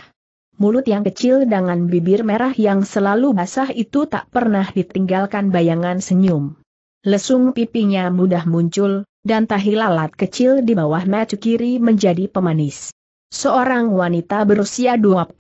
mulut yang kecil dengan bibir merah yang selalu basah itu tak pernah ditinggalkan bayangan senyum. Lesung pipinya mudah muncul, dan tahi lalat kecil di bawah mata kiri menjadi pemanis. Seorang wanita berusia 25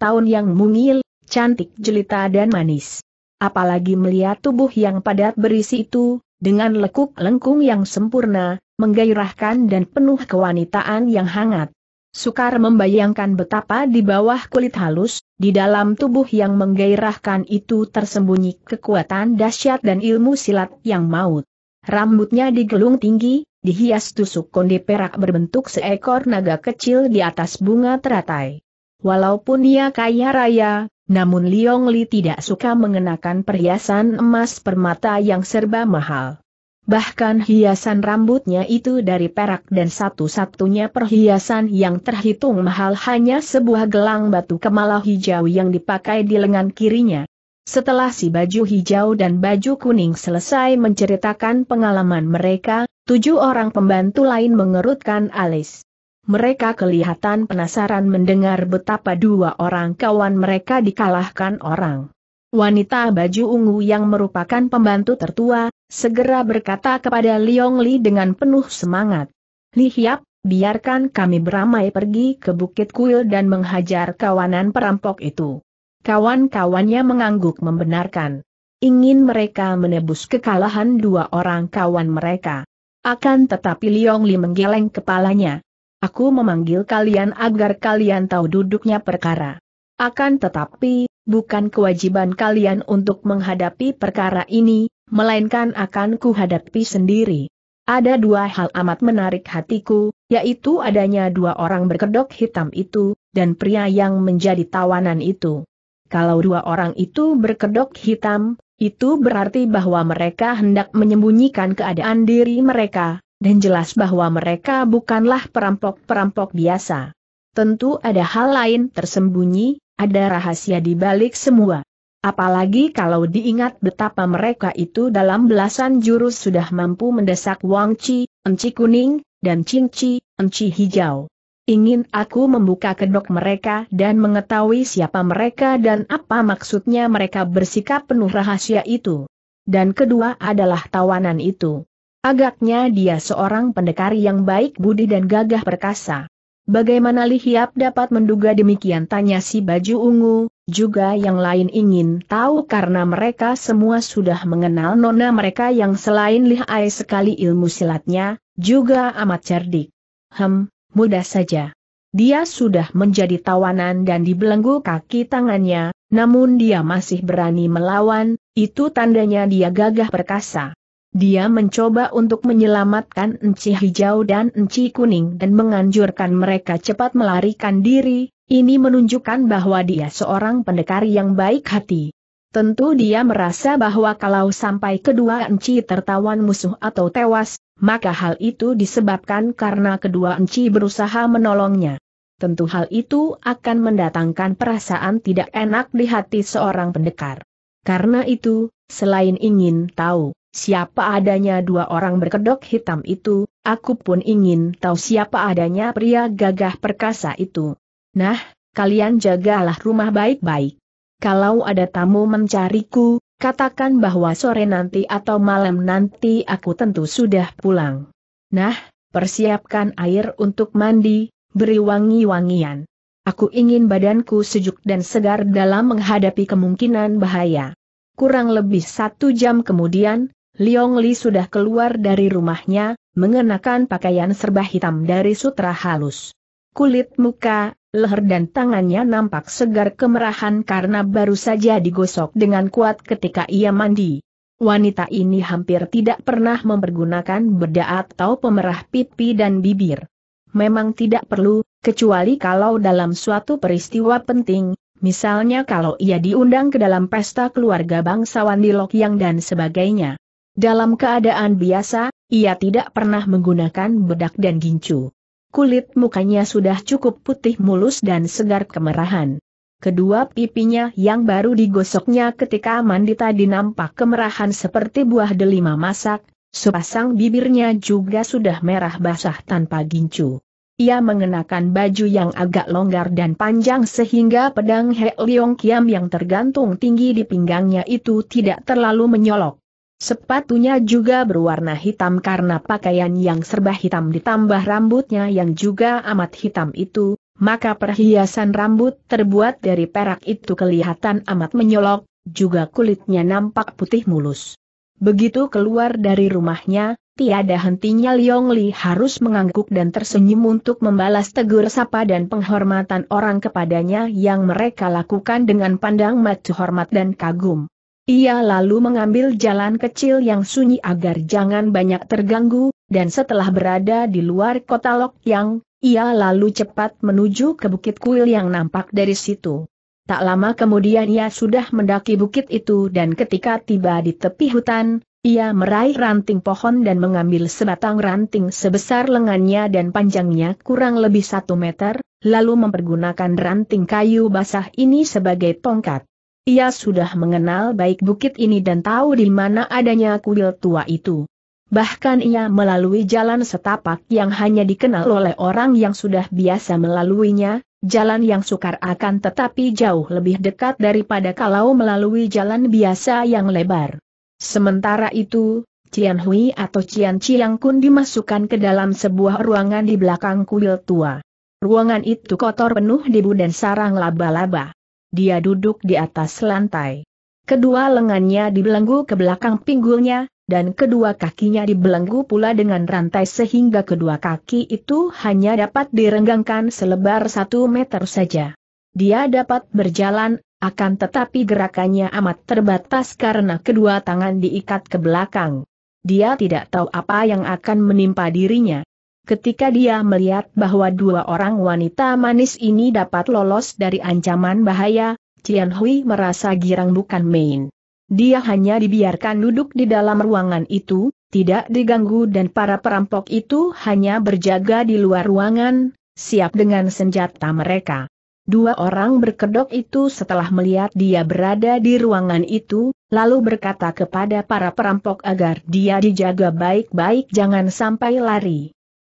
tahun yang mungil, cantik jelita dan manis. Apalagi melihat tubuh yang padat berisi itu, dengan lekuk lengkung yang sempurna, menggairahkan dan penuh kewanitaan yang hangat. Sukar membayangkan betapa di bawah kulit halus, di dalam tubuh yang menggairahkan itu tersembunyi kekuatan dahsyat dan ilmu silat yang maut. Rambutnya digelung tinggi, dihias tusuk konde perak berbentuk seekor naga kecil di atas bunga teratai. Walaupun ia kaya raya, namun Liong Li tidak suka mengenakan perhiasan emas permata yang serba mahal. Bahkan hiasan rambutnya itu dari perak dan satu-satunya perhiasan yang terhitung mahal hanya sebuah gelang batu kemala hijau yang dipakai di lengan kirinya. Setelah si baju hijau dan baju kuning selesai menceritakan pengalaman mereka, tujuh orang pembantu lain mengerutkan alis. Mereka kelihatan penasaran mendengar betapa dua orang kawan mereka dikalahkan orang. Wanita baju ungu yang merupakan pembantu tertua, Segera berkata kepada Liong Li dengan penuh semangat. Li Hiap, biarkan kami beramai pergi ke Bukit Kuil dan menghajar kawanan perampok itu. Kawan-kawannya mengangguk membenarkan. Ingin mereka menebus kekalahan dua orang kawan mereka. Akan tetapi Liong Li menggeleng kepalanya. Aku memanggil kalian agar kalian tahu duduknya perkara. Akan tetapi, bukan kewajiban kalian untuk menghadapi perkara ini, melainkan akan kuhadapi sendiri. Ada dua hal amat menarik hatiku, yaitu adanya dua orang berkedok hitam itu, dan pria yang menjadi tawanan itu. Kalau dua orang itu berkedok hitam, itu berarti bahwa mereka hendak menyembunyikan keadaan diri mereka, dan jelas bahwa mereka bukanlah perampok-perampok biasa. Tentu ada hal lain tersembunyi, ada rahasia di balik semua. Apalagi kalau diingat betapa mereka itu dalam belasan jurus sudah mampu mendesak Wang Chi, Enci Kuning, dan Ching Chi, Enci Hijau. Ingin aku membuka kedok mereka dan mengetahui siapa mereka dan apa maksudnya mereka bersikap penuh rahasia itu. Dan kedua adalah tawanan itu. Agaknya dia seorang pendekar yang baik budi dan gagah perkasa. Bagaimana Lihiap dapat menduga demikian tanya si baju ungu, juga yang lain ingin tahu karena mereka semua sudah mengenal nona mereka yang selain lihai sekali ilmu silatnya, juga amat cerdik. Hem, mudah saja. Dia sudah menjadi tawanan dan dibelenggu kaki tangannya, namun dia masih berani melawan, itu tandanya dia gagah perkasa. Dia mencoba untuk menyelamatkan enci hijau dan enci kuning dan menganjurkan mereka cepat melarikan diri, ini menunjukkan bahwa dia seorang pendekar yang baik hati. Tentu dia merasa bahwa kalau sampai kedua enci tertawan musuh atau tewas, maka hal itu disebabkan karena kedua enci berusaha menolongnya. Tentu hal itu akan mendatangkan perasaan tidak enak di hati seorang pendekar. Karena itu, selain ingin tahu Siapa adanya dua orang berkedok hitam itu, aku pun ingin tahu siapa adanya pria gagah perkasa itu. Nah, kalian jagalah rumah baik-baik. Kalau ada tamu mencariku, katakan bahwa sore nanti atau malam nanti aku tentu sudah pulang. Nah, persiapkan air untuk mandi, beri wangi-wangian. Aku ingin badanku sejuk dan segar dalam menghadapi kemungkinan bahaya. Kurang lebih satu jam kemudian, Liong Li sudah keluar dari rumahnya, mengenakan pakaian serba hitam dari sutra halus. Kulit muka, leher dan tangannya nampak segar kemerahan karena baru saja digosok dengan kuat ketika ia mandi. Wanita ini hampir tidak pernah mempergunakan beda atau pemerah pipi dan bibir. Memang tidak perlu, kecuali kalau dalam suatu peristiwa penting, misalnya kalau ia diundang ke dalam pesta keluarga bangsawan di Lokyang dan sebagainya. Dalam keadaan biasa, ia tidak pernah menggunakan bedak dan gincu. Kulit mukanya sudah cukup putih mulus dan segar kemerahan. Kedua pipinya yang baru digosoknya ketika mandi tadi nampak kemerahan seperti buah delima masak, sepasang bibirnya juga sudah merah basah tanpa gincu. Ia mengenakan baju yang agak longgar dan panjang sehingga pedang He Leong Kiam yang tergantung tinggi di pinggangnya itu tidak terlalu menyolok. Sepatunya juga berwarna hitam karena pakaian yang serba hitam ditambah rambutnya yang juga amat hitam itu, maka perhiasan rambut terbuat dari perak itu kelihatan amat menyolok, juga kulitnya nampak putih mulus. Begitu keluar dari rumahnya, tiada hentinya Liong Li harus mengangguk dan tersenyum untuk membalas tegur sapa dan penghormatan orang kepadanya yang mereka lakukan dengan pandang mata hormat dan kagum. Ia lalu mengambil jalan kecil yang sunyi agar jangan banyak terganggu, dan setelah berada di luar kota Lok Yang, ia lalu cepat menuju ke bukit kuil yang nampak dari situ. Tak lama kemudian ia sudah mendaki bukit itu dan ketika tiba di tepi hutan, ia meraih ranting pohon dan mengambil sebatang ranting sebesar lengannya dan panjangnya kurang lebih satu meter, lalu mempergunakan ranting kayu basah ini sebagai tongkat. Ia sudah mengenal baik bukit ini dan tahu di mana adanya kuil tua itu. Bahkan ia melalui jalan setapak yang hanya dikenal oleh orang yang sudah biasa melaluinya, jalan yang sukar akan tetapi jauh lebih dekat daripada kalau melalui jalan biasa yang lebar. Sementara itu, Cian Hui atau Cian Chiang Kun dimasukkan ke dalam sebuah ruangan di belakang kuil tua. Ruangan itu kotor penuh debu dan sarang laba-laba. Dia duduk di atas lantai. Kedua lengannya dibelenggu ke belakang pinggulnya, dan kedua kakinya dibelenggu pula dengan rantai sehingga kedua kaki itu hanya dapat direnggangkan selebar satu meter saja. Dia dapat berjalan, akan tetapi gerakannya amat terbatas karena kedua tangan diikat ke belakang. Dia tidak tahu apa yang akan menimpa dirinya. Ketika dia melihat bahwa dua orang wanita manis ini dapat lolos dari ancaman bahaya, Cian Hui merasa girang bukan main. Dia hanya dibiarkan duduk di dalam ruangan itu, tidak diganggu dan para perampok itu hanya berjaga di luar ruangan, siap dengan senjata mereka. Dua orang berkedok itu setelah melihat dia berada di ruangan itu, lalu berkata kepada para perampok agar dia dijaga baik-baik jangan sampai lari.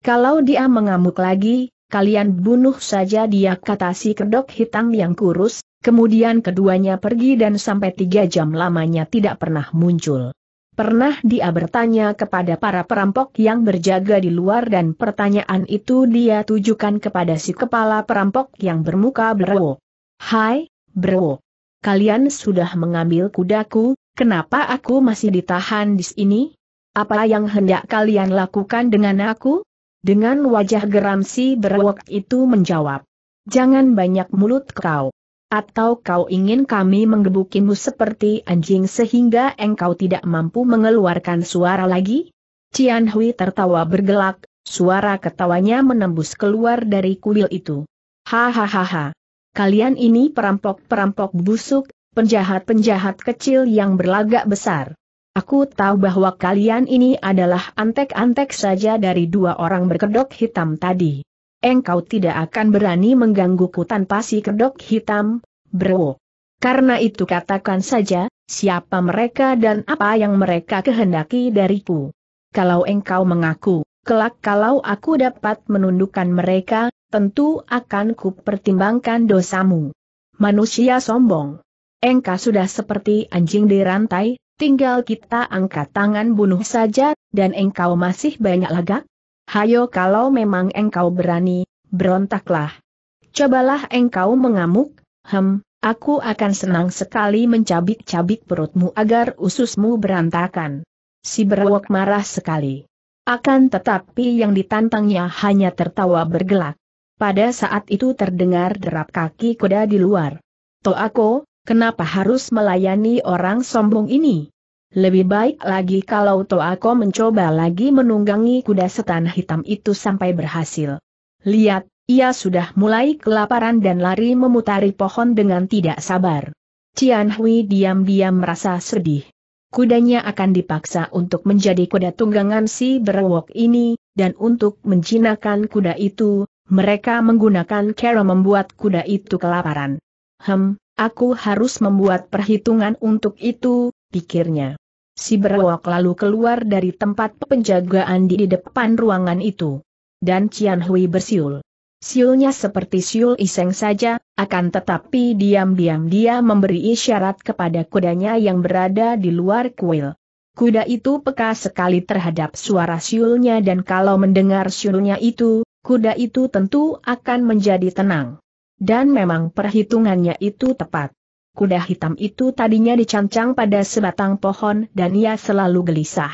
Kalau dia mengamuk lagi, kalian bunuh saja dia kata si kedok hitam yang kurus, kemudian keduanya pergi dan sampai tiga jam lamanya tidak pernah muncul. Pernah dia bertanya kepada para perampok yang berjaga di luar dan pertanyaan itu dia tujukan kepada si kepala perampok yang bermuka berwo. Hai, bro. Kalian sudah mengambil kudaku, kenapa aku masih ditahan di sini? Apa yang hendak kalian lakukan dengan aku? Dengan wajah geram si berwok itu menjawab. Jangan banyak mulut kau. Atau kau ingin kami menggebukimu seperti anjing sehingga engkau tidak mampu mengeluarkan suara lagi? Cian Hui tertawa bergelak, suara ketawanya menembus keluar dari kuil itu. Hahaha. Kalian ini perampok-perampok busuk, penjahat-penjahat kecil yang berlagak besar. Aku tahu bahwa kalian ini adalah antek-antek saja dari dua orang berkedok hitam tadi. Engkau tidak akan berani menggangguku tanpa si kedok hitam, bro. Karena itu katakan saja, siapa mereka dan apa yang mereka kehendaki dariku. Kalau engkau mengaku, kelak kalau aku dapat menundukkan mereka, tentu akan kupertimbangkan dosamu. Manusia sombong. Engkau sudah seperti anjing dirantai, Tinggal kita angkat tangan bunuh saja, dan engkau masih banyak lagak? Hayo kalau memang engkau berani, berontaklah. Cobalah engkau mengamuk, hem, aku akan senang sekali mencabik-cabik perutmu agar ususmu berantakan. Si berwok marah sekali. Akan tetapi yang ditantangnya hanya tertawa bergelak. Pada saat itu terdengar derap kaki kuda di luar. Toako, Kenapa harus melayani orang sombong ini? Lebih baik lagi kalau Toako mencoba lagi menunggangi kuda setan hitam itu sampai berhasil. Lihat, ia sudah mulai kelaparan dan lari memutari pohon dengan tidak sabar. Cian Hui diam-diam merasa sedih. Kudanya akan dipaksa untuk menjadi kuda tunggangan si berewok ini, dan untuk menjinakkan kuda itu, mereka menggunakan cara membuat kuda itu kelaparan. Hem, Aku harus membuat perhitungan untuk itu, pikirnya. Si berwok lalu keluar dari tempat penjagaan di depan ruangan itu. Dan Cian Hui bersiul. Siulnya seperti siul iseng saja, akan tetapi diam-diam dia memberi isyarat kepada kudanya yang berada di luar kuil. Kuda itu peka sekali terhadap suara siulnya dan kalau mendengar siulnya itu, kuda itu tentu akan menjadi tenang. Dan memang perhitungannya itu tepat. Kuda hitam itu tadinya dicancang pada sebatang pohon dan ia selalu gelisah.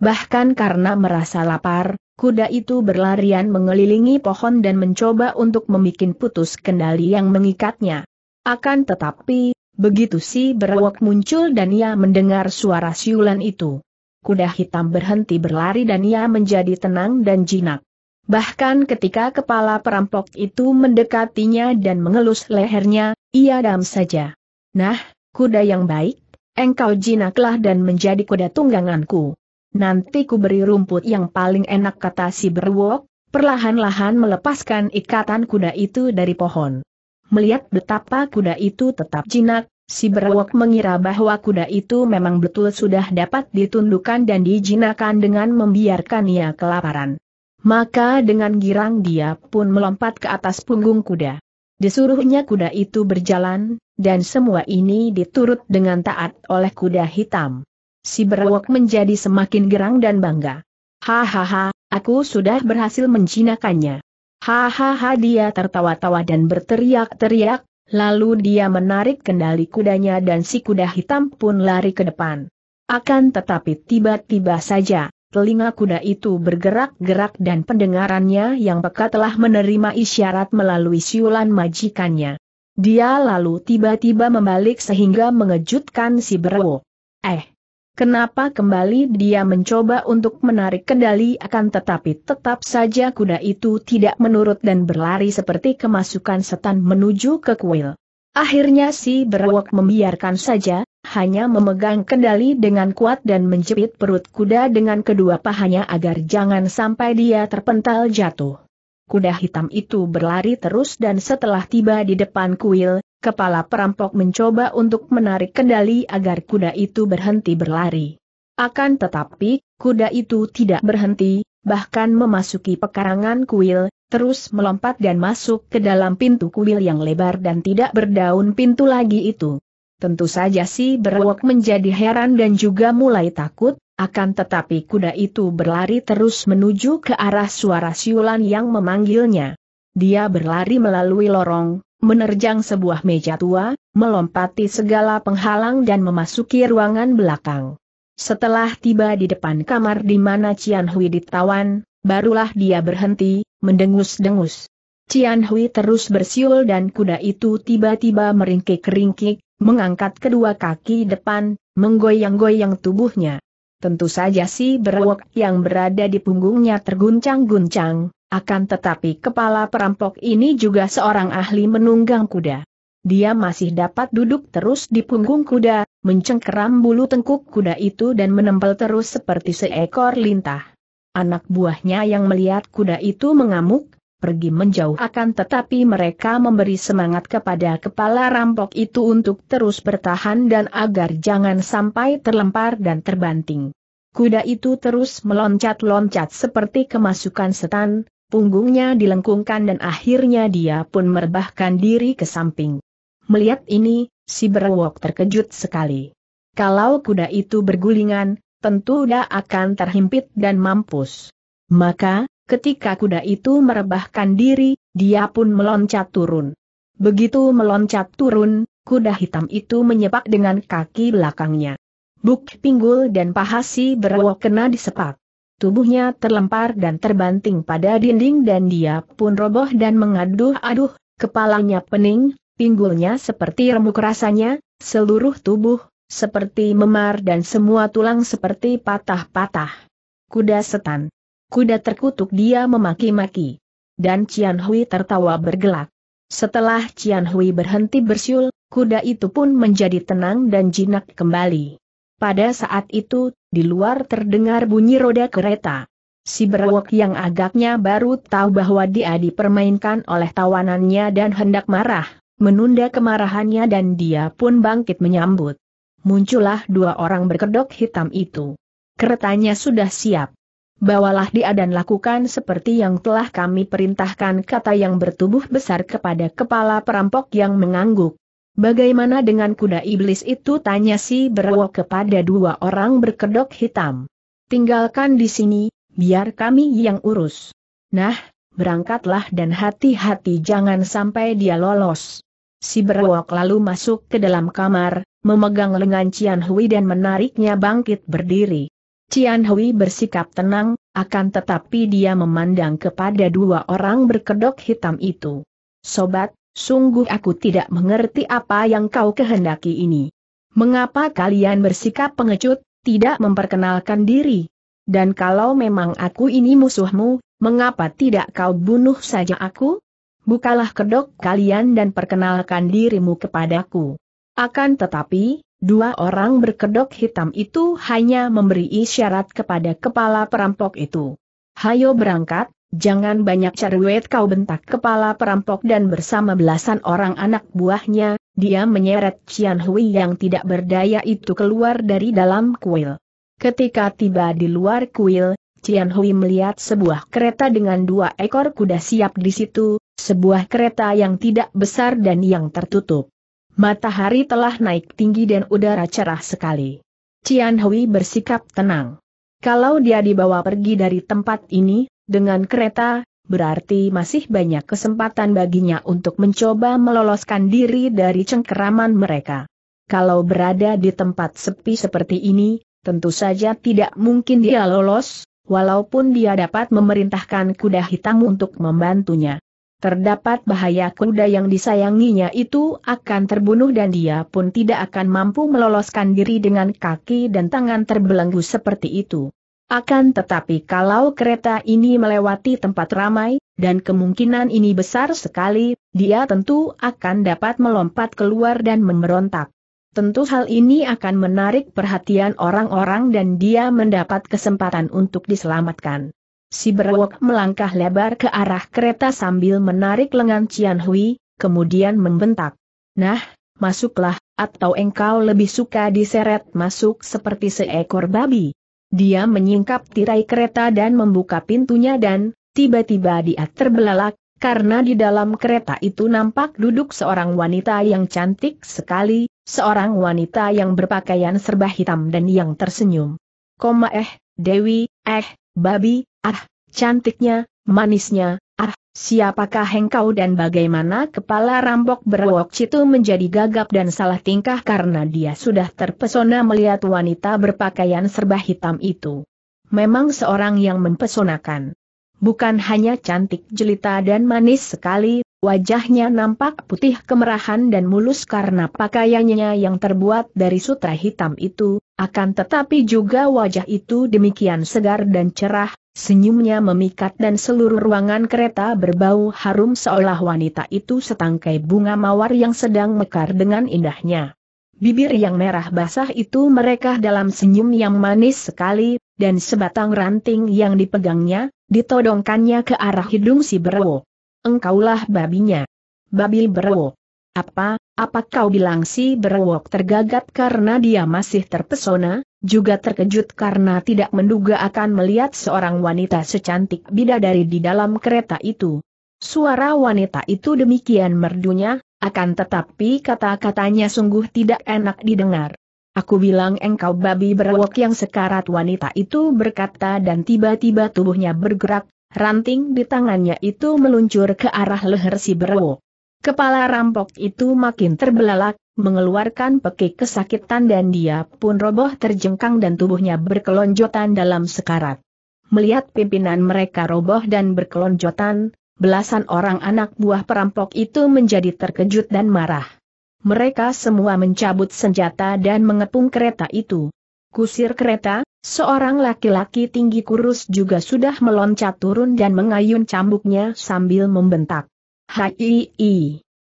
Bahkan karena merasa lapar, kuda itu berlarian mengelilingi pohon dan mencoba untuk membuat putus kendali yang mengikatnya. Akan tetapi, begitu si berwok muncul dan ia mendengar suara siulan itu. Kuda hitam berhenti berlari dan ia menjadi tenang dan jinak. Bahkan ketika kepala perampok itu mendekatinya dan mengelus lehernya, ia dam saja. Nah, kuda yang baik, engkau jinaklah dan menjadi kuda tungganganku. Nanti ku beri rumput yang paling enak kata si berwok, perlahan-lahan melepaskan ikatan kuda itu dari pohon. Melihat betapa kuda itu tetap jinak, Si berwok mengira bahwa kuda itu memang betul sudah dapat ditundukkan dan dijinakan dengan membiarkan ia kelaparan. Maka dengan girang dia pun melompat ke atas punggung kuda. Disuruhnya kuda itu berjalan, dan semua ini diturut dengan taat oleh kuda hitam. Si berwok menjadi semakin gerang dan bangga. Hahaha, aku sudah berhasil menjinakannya. Hahaha dia tertawa-tawa dan berteriak-teriak, lalu dia menarik kendali kudanya dan si kuda hitam pun lari ke depan. Akan tetapi tiba-tiba saja, telinga kuda itu bergerak-gerak dan pendengarannya yang peka telah menerima isyarat melalui siulan majikannya. Dia lalu tiba-tiba membalik sehingga mengejutkan si Berwo. Eh, kenapa kembali dia mencoba untuk menarik kendali akan tetapi tetap saja kuda itu tidak menurut dan berlari seperti kemasukan setan menuju ke kuil. Akhirnya si Berwok membiarkan saja, hanya memegang kendali dengan kuat dan menjepit perut kuda dengan kedua pahanya agar jangan sampai dia terpental jatuh. Kuda hitam itu berlari terus dan setelah tiba di depan kuil, kepala perampok mencoba untuk menarik kendali agar kuda itu berhenti berlari. Akan tetapi, kuda itu tidak berhenti, bahkan memasuki pekarangan kuil, terus melompat dan masuk ke dalam pintu kuil yang lebar dan tidak berdaun pintu lagi itu. Tentu saja si berwok menjadi heran dan juga mulai takut, akan tetapi kuda itu berlari terus menuju ke arah suara siulan yang memanggilnya. Dia berlari melalui lorong, menerjang sebuah meja tua, melompati segala penghalang dan memasuki ruangan belakang. Setelah tiba di depan kamar di mana Cian Hui ditawan, barulah dia berhenti, mendengus-dengus. Cian Hui terus bersiul dan kuda itu tiba-tiba meringkik-ringkik, mengangkat kedua kaki depan, menggoyang-goyang tubuhnya. Tentu saja si berwok yang berada di punggungnya terguncang-guncang, akan tetapi kepala perampok ini juga seorang ahli menunggang kuda. Dia masih dapat duduk terus di punggung kuda, mencengkeram bulu tengkuk kuda itu dan menempel terus seperti seekor lintah. Anak buahnya yang melihat kuda itu mengamuk, pergi menjauh akan tetapi mereka memberi semangat kepada kepala rampok itu untuk terus bertahan dan agar jangan sampai terlempar dan terbanting. Kuda itu terus meloncat-loncat seperti kemasukan setan, punggungnya dilengkungkan dan akhirnya dia pun merebahkan diri ke samping. Melihat ini, si berwok terkejut sekali. Kalau kuda itu bergulingan, tentu dia akan terhimpit dan mampus. Maka, Ketika kuda itu merebahkan diri, dia pun meloncat turun. Begitu meloncat turun, kuda hitam itu menyepak dengan kaki belakangnya. Buk pinggul dan pahasi berwok kena disepak. Tubuhnya terlempar dan terbanting pada dinding dan dia pun roboh dan mengaduh-aduh, kepalanya pening, pinggulnya seperti remuk rasanya, seluruh tubuh, seperti memar dan semua tulang seperti patah-patah. Kuda setan. Kuda terkutuk dia memaki-maki. Dan Cian Hui tertawa bergelak. Setelah Cian Hui berhenti bersiul, kuda itu pun menjadi tenang dan jinak kembali. Pada saat itu, di luar terdengar bunyi roda kereta. Si berwok yang agaknya baru tahu bahwa dia dipermainkan oleh tawanannya dan hendak marah, menunda kemarahannya dan dia pun bangkit menyambut. Muncullah dua orang berkedok hitam itu. Keretanya sudah siap. Bawalah dia dan lakukan seperti yang telah kami perintahkan kata yang bertubuh besar kepada kepala perampok yang mengangguk. Bagaimana dengan kuda iblis itu tanya si berwok kepada dua orang berkedok hitam. Tinggalkan di sini, biar kami yang urus. Nah, berangkatlah dan hati-hati jangan sampai dia lolos. Si berwok lalu masuk ke dalam kamar, memegang lengan Cian Hui dan menariknya bangkit berdiri. Cian Hui bersikap tenang, akan tetapi dia memandang kepada dua orang berkedok hitam itu. Sobat, sungguh aku tidak mengerti apa yang kau kehendaki ini. Mengapa kalian bersikap pengecut, tidak memperkenalkan diri? Dan kalau memang aku ini musuhmu, mengapa tidak kau bunuh saja aku? Bukalah kedok kalian dan perkenalkan dirimu kepadaku. Akan tetapi, Dua orang berkedok hitam itu hanya memberi isyarat kepada kepala perampok itu. Hayo berangkat, jangan banyak cerewet kau bentak kepala perampok dan bersama belasan orang anak buahnya, dia menyeret Cian Hui yang tidak berdaya itu keluar dari dalam kuil. Ketika tiba di luar kuil, Cian Hui melihat sebuah kereta dengan dua ekor kuda siap di situ, sebuah kereta yang tidak besar dan yang tertutup. Matahari telah naik tinggi dan udara cerah sekali. Cian Hui bersikap tenang. Kalau dia dibawa pergi dari tempat ini, dengan kereta, berarti masih banyak kesempatan baginya untuk mencoba meloloskan diri dari cengkeraman mereka. Kalau berada di tempat sepi seperti ini, tentu saja tidak mungkin dia lolos, walaupun dia dapat memerintahkan kuda hitam untuk membantunya. Terdapat bahaya kuda yang disayanginya itu akan terbunuh dan dia pun tidak akan mampu meloloskan diri dengan kaki dan tangan terbelenggu seperti itu. Akan tetapi kalau kereta ini melewati tempat ramai, dan kemungkinan ini besar sekali, dia tentu akan dapat melompat keluar dan memberontak. Tentu hal ini akan menarik perhatian orang-orang dan dia mendapat kesempatan untuk diselamatkan. Si berwok melangkah lebar ke arah kereta sambil menarik lengan Cian Hui, kemudian membentak. Nah, masuklah, atau engkau lebih suka diseret masuk seperti seekor babi. Dia menyingkap tirai kereta dan membuka pintunya dan, tiba-tiba dia terbelalak, karena di dalam kereta itu nampak duduk seorang wanita yang cantik sekali, seorang wanita yang berpakaian serba hitam dan yang tersenyum. Koma eh, Dewi, eh, babi, Ah, cantiknya, manisnya, ah, siapakah engkau dan bagaimana kepala rambok berwok itu menjadi gagap dan salah tingkah karena dia sudah terpesona melihat wanita berpakaian serba hitam itu. Memang seorang yang mempesonakan. Bukan hanya cantik jelita dan manis sekali, Wajahnya nampak putih kemerahan dan mulus karena pakaiannya yang terbuat dari sutra hitam itu, akan tetapi juga wajah itu demikian segar dan cerah, senyumnya memikat dan seluruh ruangan kereta berbau harum seolah wanita itu setangkai bunga mawar yang sedang mekar dengan indahnya. Bibir yang merah basah itu mereka dalam senyum yang manis sekali, dan sebatang ranting yang dipegangnya, ditodongkannya ke arah hidung si berwok engkaulah babinya. babi berwok. Apa, apa kau bilang si berwok tergagat karena dia masih terpesona, juga terkejut karena tidak menduga akan melihat seorang wanita secantik bidadari di dalam kereta itu. Suara wanita itu demikian merdunya, akan tetapi kata-katanya sungguh tidak enak didengar. Aku bilang engkau babi berwok yang sekarat wanita itu berkata dan tiba-tiba tubuhnya bergerak, Ranting di tangannya itu meluncur ke arah leher si Berwo. Kepala rampok itu makin terbelalak, mengeluarkan pekik kesakitan dan dia pun roboh terjengkang dan tubuhnya berkelonjotan dalam sekarat. Melihat pimpinan mereka roboh dan berkelonjotan, belasan orang anak buah perampok itu menjadi terkejut dan marah. Mereka semua mencabut senjata dan mengepung kereta itu. Kusir kereta, Seorang laki-laki tinggi kurus juga sudah meloncat turun dan mengayun cambuknya sambil membentak. Hai,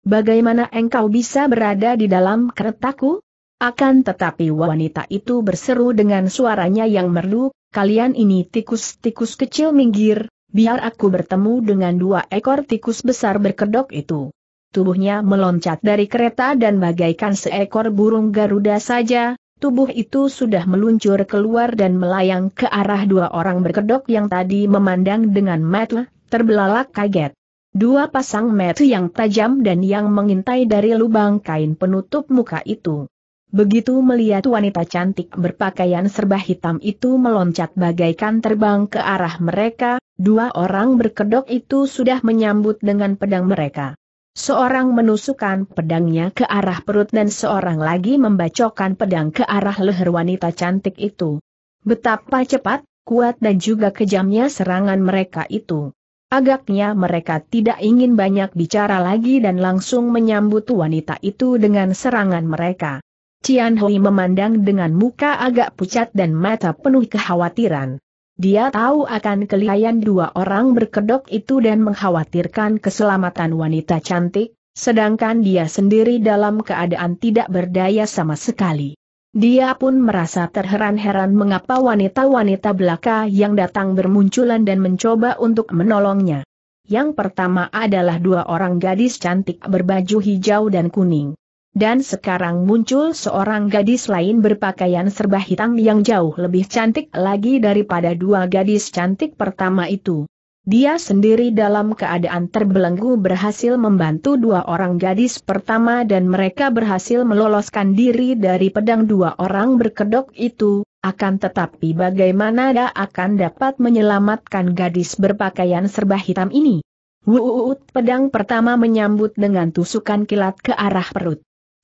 bagaimana engkau bisa berada di dalam keretaku? Akan tetapi wanita itu berseru dengan suaranya yang merdu, kalian ini tikus-tikus kecil minggir, biar aku bertemu dengan dua ekor tikus besar berkedok itu. Tubuhnya meloncat dari kereta dan bagaikan seekor burung Garuda saja, Tubuh itu sudah meluncur keluar dan melayang ke arah dua orang berkedok yang tadi memandang dengan mata, terbelalak kaget. Dua pasang mata yang tajam dan yang mengintai dari lubang kain penutup muka itu. Begitu melihat wanita cantik berpakaian serba hitam itu meloncat bagaikan terbang ke arah mereka, dua orang berkedok itu sudah menyambut dengan pedang mereka. Seorang menusukkan pedangnya ke arah perut dan seorang lagi membacokkan pedang ke arah leher wanita cantik itu. Betapa cepat, kuat dan juga kejamnya serangan mereka itu. Agaknya mereka tidak ingin banyak bicara lagi dan langsung menyambut wanita itu dengan serangan mereka. Cian Hui memandang dengan muka agak pucat dan mata penuh kekhawatiran. Dia tahu akan kelihayan dua orang berkedok itu dan mengkhawatirkan keselamatan wanita cantik, sedangkan dia sendiri dalam keadaan tidak berdaya sama sekali. Dia pun merasa terheran-heran mengapa wanita-wanita belaka yang datang bermunculan dan mencoba untuk menolongnya. Yang pertama adalah dua orang gadis cantik berbaju hijau dan kuning. Dan sekarang muncul seorang gadis lain berpakaian serba hitam yang jauh lebih cantik lagi daripada dua gadis cantik pertama itu. Dia sendiri dalam keadaan terbelenggu berhasil membantu dua orang gadis pertama dan mereka berhasil meloloskan diri dari pedang dua orang berkedok itu, akan tetapi bagaimana dia akan dapat menyelamatkan gadis berpakaian serba hitam ini? Wuut pedang pertama menyambut dengan tusukan kilat ke arah perut.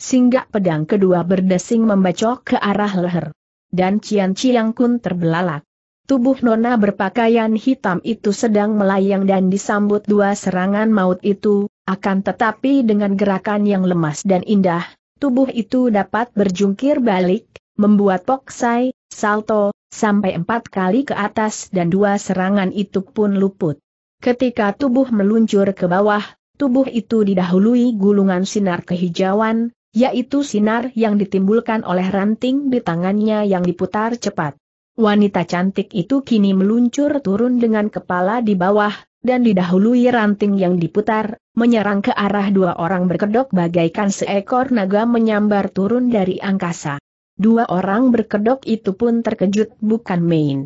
Singgah pedang kedua berdesing membacok ke arah leher. Dan Cian Ciang Kun terbelalak. Tubuh Nona berpakaian hitam itu sedang melayang dan disambut dua serangan maut itu, akan tetapi dengan gerakan yang lemas dan indah, tubuh itu dapat berjungkir balik, membuat poksai, salto, sampai empat kali ke atas dan dua serangan itu pun luput. Ketika tubuh meluncur ke bawah, tubuh itu didahului gulungan sinar kehijauan, yaitu sinar yang ditimbulkan oleh ranting di tangannya yang diputar cepat. Wanita cantik itu kini meluncur turun dengan kepala di bawah, dan didahului ranting yang diputar, menyerang ke arah dua orang berkedok bagaikan seekor naga menyambar turun dari angkasa. Dua orang berkedok itu pun terkejut bukan main.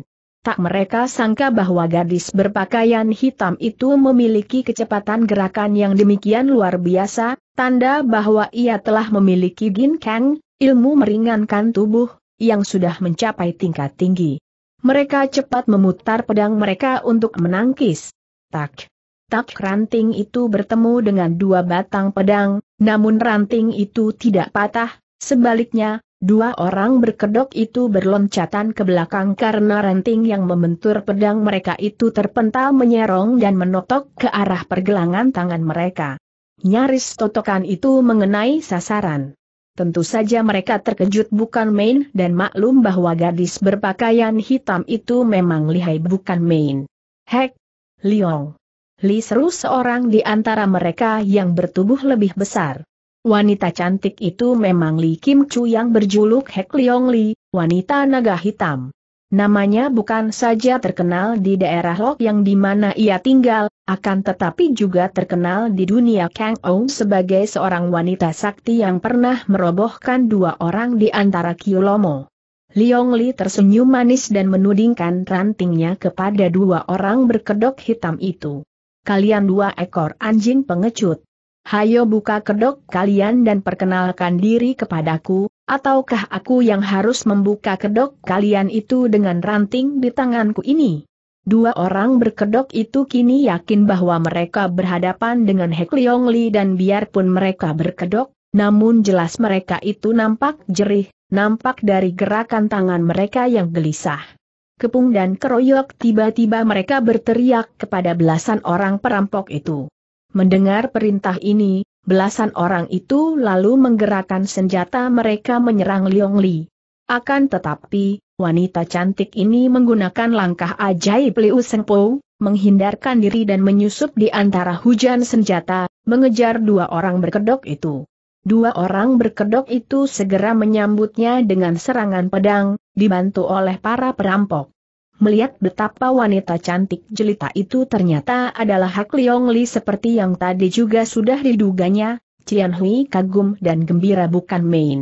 Tak mereka sangka bahwa gadis berpakaian hitam itu memiliki kecepatan gerakan yang demikian luar biasa, tanda bahwa ia telah memiliki Gin ilmu meringankan tubuh, yang sudah mencapai tingkat tinggi. Mereka cepat memutar pedang mereka untuk menangkis. Tak. Tak ranting itu bertemu dengan dua batang pedang, namun ranting itu tidak patah, sebaliknya, Dua orang berkedok itu berloncatan ke belakang karena ranting yang membentur pedang mereka itu terpental menyerong dan menotok ke arah pergelangan tangan mereka. Nyaris totokan itu mengenai sasaran. Tentu saja mereka terkejut bukan main dan maklum bahwa gadis berpakaian hitam itu memang lihai bukan main. Hek! Liong! Li seru seorang di antara mereka yang bertubuh lebih besar. Wanita cantik itu memang Li Kim Chu yang berjuluk Hek Leong Li, wanita naga hitam. Namanya bukan saja terkenal di daerah Lok yang di mana ia tinggal, akan tetapi juga terkenal di dunia Kang Ong sebagai seorang wanita sakti yang pernah merobohkan dua orang di antara Kiyolomo. Liong Li tersenyum manis dan menudingkan rantingnya kepada dua orang berkedok hitam itu. Kalian dua ekor anjing pengecut hayo buka kedok kalian dan perkenalkan diri kepadaku, ataukah aku yang harus membuka kedok kalian itu dengan ranting di tanganku ini? Dua orang berkedok itu kini yakin bahwa mereka berhadapan dengan Hek Leong Li dan biarpun mereka berkedok, namun jelas mereka itu nampak jerih, nampak dari gerakan tangan mereka yang gelisah. Kepung dan keroyok tiba-tiba mereka berteriak kepada belasan orang perampok itu. Mendengar perintah ini, belasan orang itu lalu menggerakkan senjata mereka menyerang Liong Li. Akan tetapi, wanita cantik ini menggunakan langkah ajaib Liu Sengpo, menghindarkan diri dan menyusup di antara hujan senjata, mengejar dua orang berkedok itu. Dua orang berkedok itu segera menyambutnya dengan serangan pedang, dibantu oleh para perampok melihat betapa wanita cantik jelita itu ternyata adalah Hak Leong Li seperti yang tadi juga sudah diduganya, Cian Hui kagum dan gembira bukan main.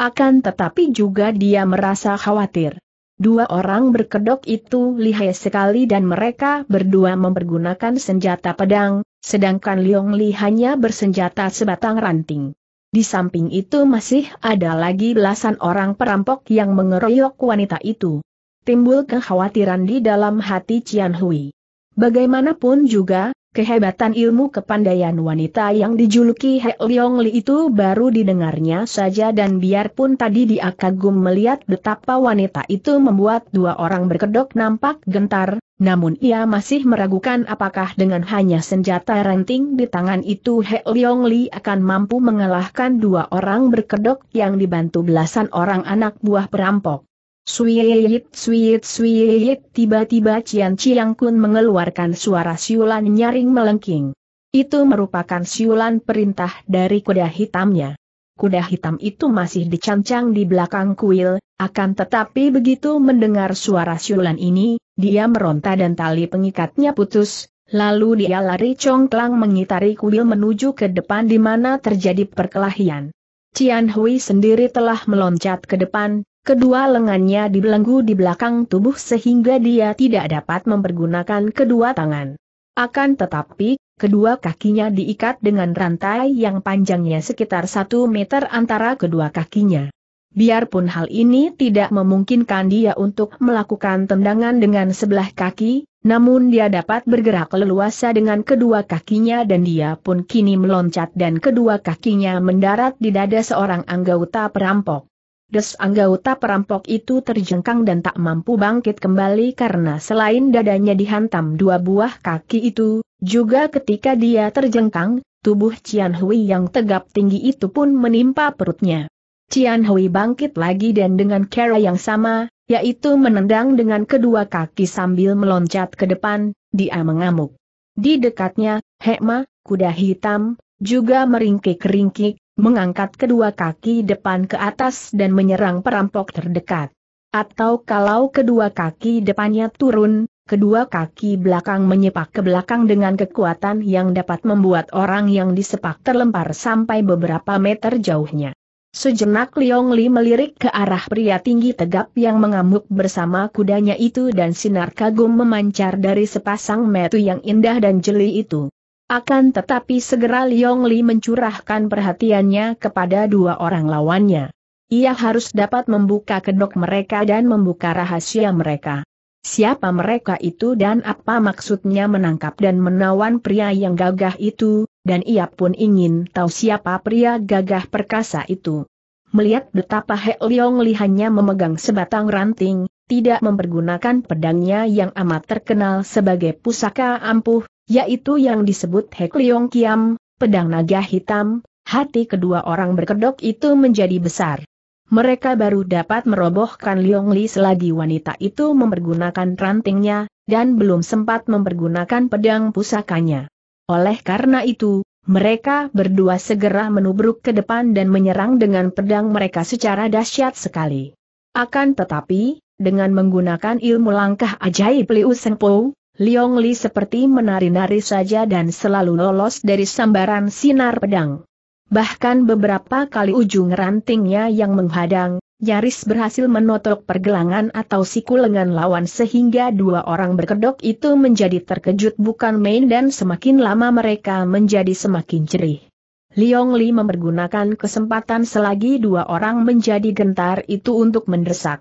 Akan tetapi juga dia merasa khawatir. Dua orang berkedok itu lihai sekali dan mereka berdua mempergunakan senjata pedang, sedangkan Leong Li hanya bersenjata sebatang ranting. Di samping itu masih ada lagi belasan orang perampok yang mengeroyok wanita itu timbul kekhawatiran di dalam hati Cian Hui. Bagaimanapun juga, kehebatan ilmu kepandaian wanita yang dijuluki He Leong Li itu baru didengarnya saja dan biarpun tadi dia kagum melihat betapa wanita itu membuat dua orang berkedok nampak gentar, namun ia masih meragukan apakah dengan hanya senjata ranting di tangan itu He Leong Li akan mampu mengalahkan dua orang berkedok yang dibantu belasan orang anak buah perampok. Suiyit, Suiyit, Suiyit! tiba-tiba Cian Ciang Kun mengeluarkan suara siulan nyaring melengking. Itu merupakan siulan perintah dari kuda hitamnya. Kuda hitam itu masih dicancang di belakang kuil, akan tetapi begitu mendengar suara siulan ini, dia meronta dan tali pengikatnya putus, lalu dia lari congklang mengitari kuil menuju ke depan di mana terjadi perkelahian. Cian Hui sendiri telah meloncat ke depan, Kedua lengannya dibelenggu di belakang tubuh sehingga dia tidak dapat mempergunakan kedua tangan. Akan tetapi, kedua kakinya diikat dengan rantai yang panjangnya sekitar satu meter antara kedua kakinya. Biarpun hal ini tidak memungkinkan dia untuk melakukan tendangan dengan sebelah kaki, namun dia dapat bergerak leluasa dengan kedua kakinya dan dia pun kini meloncat dan kedua kakinya mendarat di dada seorang anggota perampok. Des anggota perampok itu terjengkang dan tak mampu bangkit kembali karena selain dadanya dihantam dua buah kaki itu, juga ketika dia terjengkang, tubuh Cian Hui yang tegap tinggi itu pun menimpa perutnya. Cian Hui bangkit lagi dan dengan cara yang sama, yaitu menendang dengan kedua kaki sambil meloncat ke depan, dia mengamuk. Di dekatnya, Hekma, kuda hitam, juga meringkik-ringkik, mengangkat kedua kaki depan ke atas dan menyerang perampok terdekat. Atau kalau kedua kaki depannya turun, kedua kaki belakang menyepak ke belakang dengan kekuatan yang dapat membuat orang yang disepak terlempar sampai beberapa meter jauhnya. Sejenak Liong Li melirik ke arah pria tinggi tegap yang mengamuk bersama kudanya itu dan sinar kagum memancar dari sepasang metu yang indah dan jeli itu. Akan tetapi segera Liong Li mencurahkan perhatiannya kepada dua orang lawannya. Ia harus dapat membuka kedok mereka dan membuka rahasia mereka. Siapa mereka itu dan apa maksudnya menangkap dan menawan pria yang gagah itu, dan ia pun ingin tahu siapa pria gagah perkasa itu. Melihat betapa He Liong Li hanya memegang sebatang ranting, tidak mempergunakan pedangnya yang amat terkenal sebagai pusaka ampuh, yaitu yang disebut Hek Leong Kiam, pedang naga hitam, hati kedua orang berkedok itu menjadi besar. Mereka baru dapat merobohkan Leong Li selagi wanita itu mempergunakan rantingnya, dan belum sempat mempergunakan pedang pusakanya. Oleh karena itu, mereka berdua segera menubruk ke depan dan menyerang dengan pedang mereka secara dahsyat sekali. Akan tetapi, dengan menggunakan ilmu langkah ajaib Liu Sengpo, Liong Li seperti menari-nari saja dan selalu lolos dari sambaran sinar pedang. Bahkan beberapa kali ujung rantingnya yang menghadang, nyaris berhasil menotok pergelangan atau siku lengan lawan sehingga dua orang berkedok itu menjadi terkejut bukan main dan semakin lama mereka menjadi semakin cerih. Liong Li mempergunakan kesempatan selagi dua orang menjadi gentar itu untuk mendesak.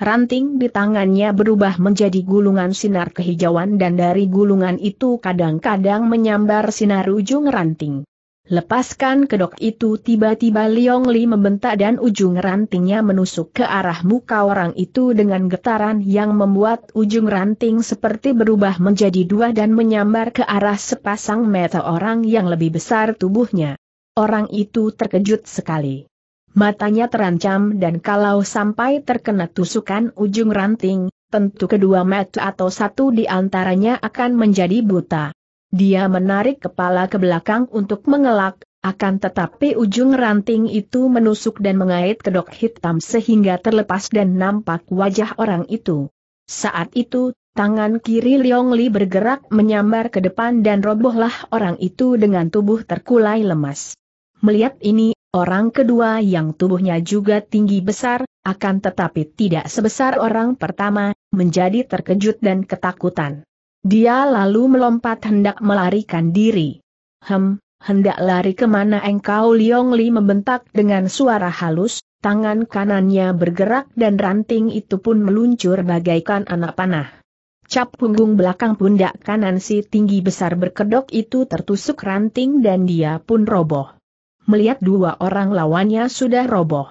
Ranting di tangannya berubah menjadi gulungan sinar kehijauan dan dari gulungan itu kadang-kadang menyambar sinar ujung ranting. Lepaskan kedok itu tiba-tiba Liong Li membentak dan ujung rantingnya menusuk ke arah muka orang itu dengan getaran yang membuat ujung ranting seperti berubah menjadi dua dan menyambar ke arah sepasang mata orang yang lebih besar tubuhnya. Orang itu terkejut sekali. Matanya terancam dan kalau sampai terkena tusukan ujung ranting, tentu kedua mata atau satu di antaranya akan menjadi buta. Dia menarik kepala ke belakang untuk mengelak, akan tetapi ujung ranting itu menusuk dan mengait kedok hitam sehingga terlepas dan nampak wajah orang itu. Saat itu, tangan kiri Liong Li bergerak menyambar ke depan dan robohlah orang itu dengan tubuh terkulai lemas. Melihat ini, Orang kedua yang tubuhnya juga tinggi besar, akan tetapi tidak sebesar orang pertama, menjadi terkejut dan ketakutan. Dia lalu melompat hendak melarikan diri. Hem, hendak lari kemana engkau Liong Li membentak dengan suara halus, tangan kanannya bergerak dan ranting itu pun meluncur bagaikan anak panah. Cap punggung belakang pundak kanan si tinggi besar berkedok itu tertusuk ranting dan dia pun roboh melihat dua orang lawannya sudah roboh.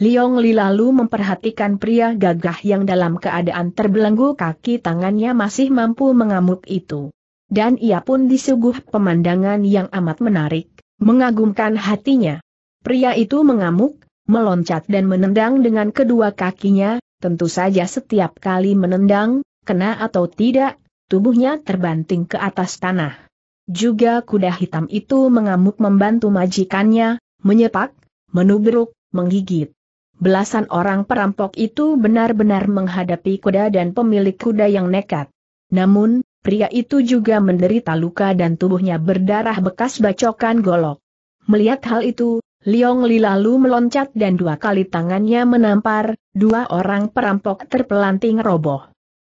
Liong Li lalu memperhatikan pria gagah yang dalam keadaan terbelenggu kaki tangannya masih mampu mengamuk itu. Dan ia pun disuguh pemandangan yang amat menarik, mengagumkan hatinya. Pria itu mengamuk, meloncat dan menendang dengan kedua kakinya, tentu saja setiap kali menendang, kena atau tidak, tubuhnya terbanting ke atas tanah. Juga kuda hitam itu mengamuk membantu majikannya, menyepak, menubruk, menggigit. Belasan orang perampok itu benar-benar menghadapi kuda dan pemilik kuda yang nekat. Namun, pria itu juga menderita luka dan tubuhnya berdarah bekas bacokan golok. Melihat hal itu, Liong Li lalu meloncat dan dua kali tangannya menampar, dua orang perampok terpelanting roboh.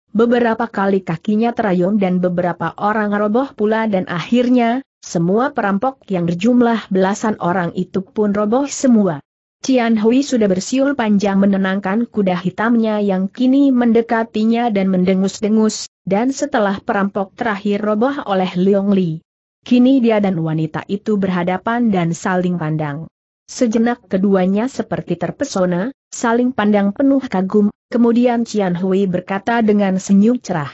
Beberapa kali kakinya terayun dan beberapa orang roboh pula dan akhirnya, semua perampok yang berjumlah belasan orang itu pun roboh semua. Cian Hui sudah bersiul panjang menenangkan kuda hitamnya yang kini mendekatinya dan mendengus-dengus, dan setelah perampok terakhir roboh oleh Leong Li. Kini dia dan wanita itu berhadapan dan saling pandang. Sejenak keduanya seperti terpesona, saling pandang penuh kagum, Kemudian Cian Hui berkata dengan senyum cerah.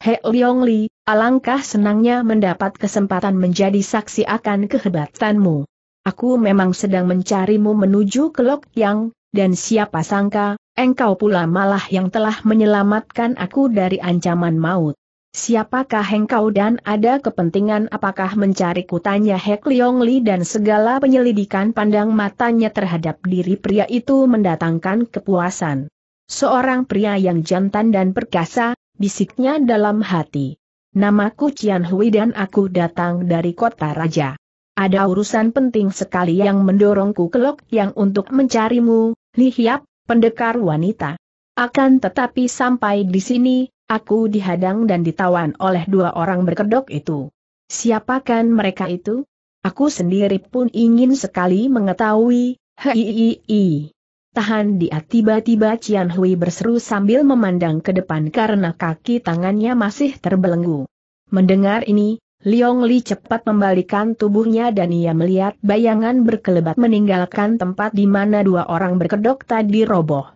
He Leong Li, alangkah senangnya mendapat kesempatan menjadi saksi akan kehebatanmu. Aku memang sedang mencarimu menuju ke Lok Yang, dan siapa sangka, engkau pula malah yang telah menyelamatkan aku dari ancaman maut. Siapakah engkau dan ada kepentingan apakah mencari kutanya Hek Leong Li dan segala penyelidikan pandang matanya terhadap diri pria itu mendatangkan kepuasan. Seorang pria yang jantan dan perkasa, bisiknya dalam hati. Namaku Cian Hui dan aku datang dari kota raja. Ada urusan penting sekali yang mendorongku kelok yang untuk mencarimu, Li Hiap, pendekar wanita. Akan tetapi sampai di sini, aku dihadang dan ditawan oleh dua orang berkedok itu. Siapakan mereka itu? Aku sendiri pun ingin sekali mengetahui, hei. Tahan dia tiba-tiba Cian Hui berseru sambil memandang ke depan karena kaki tangannya masih terbelenggu. Mendengar ini, Liong Li cepat membalikan tubuhnya dan ia melihat bayangan berkelebat meninggalkan tempat di mana dua orang berkedok tadi roboh.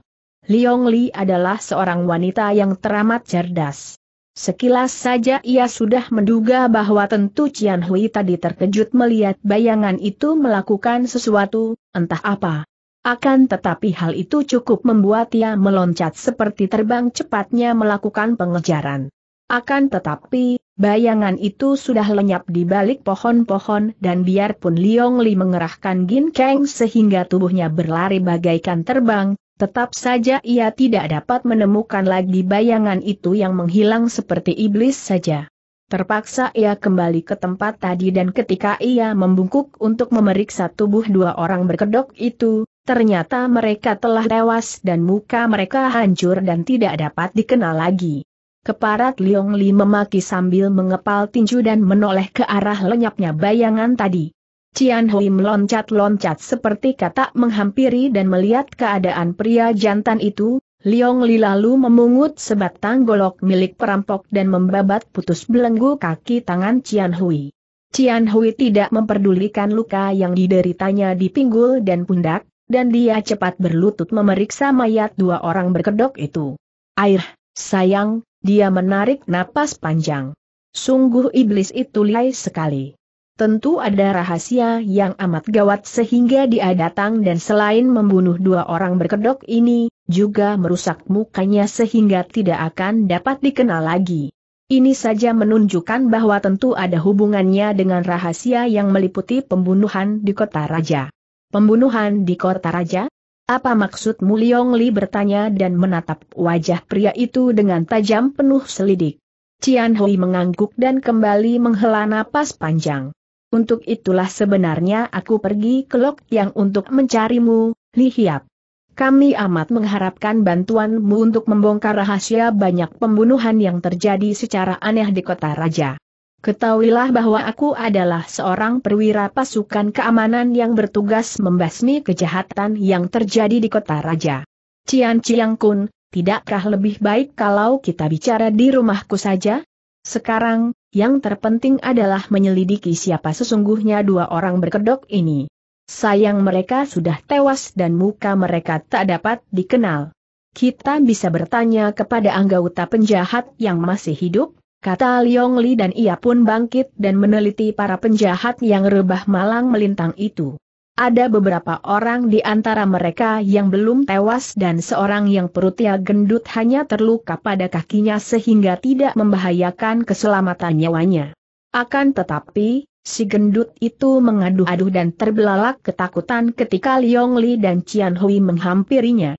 Liong Li adalah seorang wanita yang teramat cerdas. Sekilas saja ia sudah menduga bahwa tentu Cian Hui tadi terkejut melihat bayangan itu melakukan sesuatu, entah apa. Akan tetapi hal itu cukup membuat ia meloncat seperti terbang cepatnya melakukan pengejaran. Akan tetapi, bayangan itu sudah lenyap di balik pohon-pohon dan biarpun Liong Li mengerahkan Gin Kang sehingga tubuhnya berlari bagaikan terbang, tetap saja ia tidak dapat menemukan lagi bayangan itu yang menghilang seperti iblis saja. Terpaksa ia kembali ke tempat tadi dan ketika ia membungkuk untuk memeriksa tubuh dua orang berkedok itu, Ternyata mereka telah tewas dan muka mereka hancur dan tidak dapat dikenal lagi. Keparat Liong Li memaki sambil mengepal tinju dan menoleh ke arah lenyapnya bayangan tadi. Cian Hui meloncat-loncat seperti kata menghampiri dan melihat keadaan pria jantan itu, Liong Li lalu memungut sebatang golok milik perampok dan membabat putus belenggu kaki tangan Cian Hui. Cian Hui tidak memperdulikan luka yang dideritanya di pinggul dan pundak, dan dia cepat berlutut memeriksa mayat dua orang berkedok itu. Air, sayang, dia menarik napas panjang. Sungguh iblis itu lihai sekali. Tentu ada rahasia yang amat gawat sehingga dia datang dan selain membunuh dua orang berkedok ini, juga merusak mukanya sehingga tidak akan dapat dikenal lagi. Ini saja menunjukkan bahwa tentu ada hubungannya dengan rahasia yang meliputi pembunuhan di kota raja. Pembunuhan di kota raja? Apa maksud Muliong Li bertanya dan menatap wajah pria itu dengan tajam penuh selidik. Cian Hui mengangguk dan kembali menghela napas panjang. Untuk itulah sebenarnya aku pergi ke Lok Yang untuk mencarimu, Li Hiap. Kami amat mengharapkan bantuanmu untuk membongkar rahasia banyak pembunuhan yang terjadi secara aneh di kota raja. Ketahuilah bahwa aku adalah seorang perwira pasukan keamanan yang bertugas membasmi kejahatan yang terjadi di kota raja. Cian Ciang Kun, tidakkah lebih baik kalau kita bicara di rumahku saja? Sekarang, yang terpenting adalah menyelidiki siapa sesungguhnya dua orang berkedok ini. Sayang mereka sudah tewas dan muka mereka tak dapat dikenal. Kita bisa bertanya kepada anggota penjahat yang masih hidup, kata Liong Li dan ia pun bangkit dan meneliti para penjahat yang rebah malang melintang itu. Ada beberapa orang di antara mereka yang belum tewas dan seorang yang perutnya gendut hanya terluka pada kakinya sehingga tidak membahayakan keselamatan nyawanya. Akan tetapi, si gendut itu mengadu-adu dan terbelalak ketakutan ketika Liong Li dan Qian Hui menghampirinya.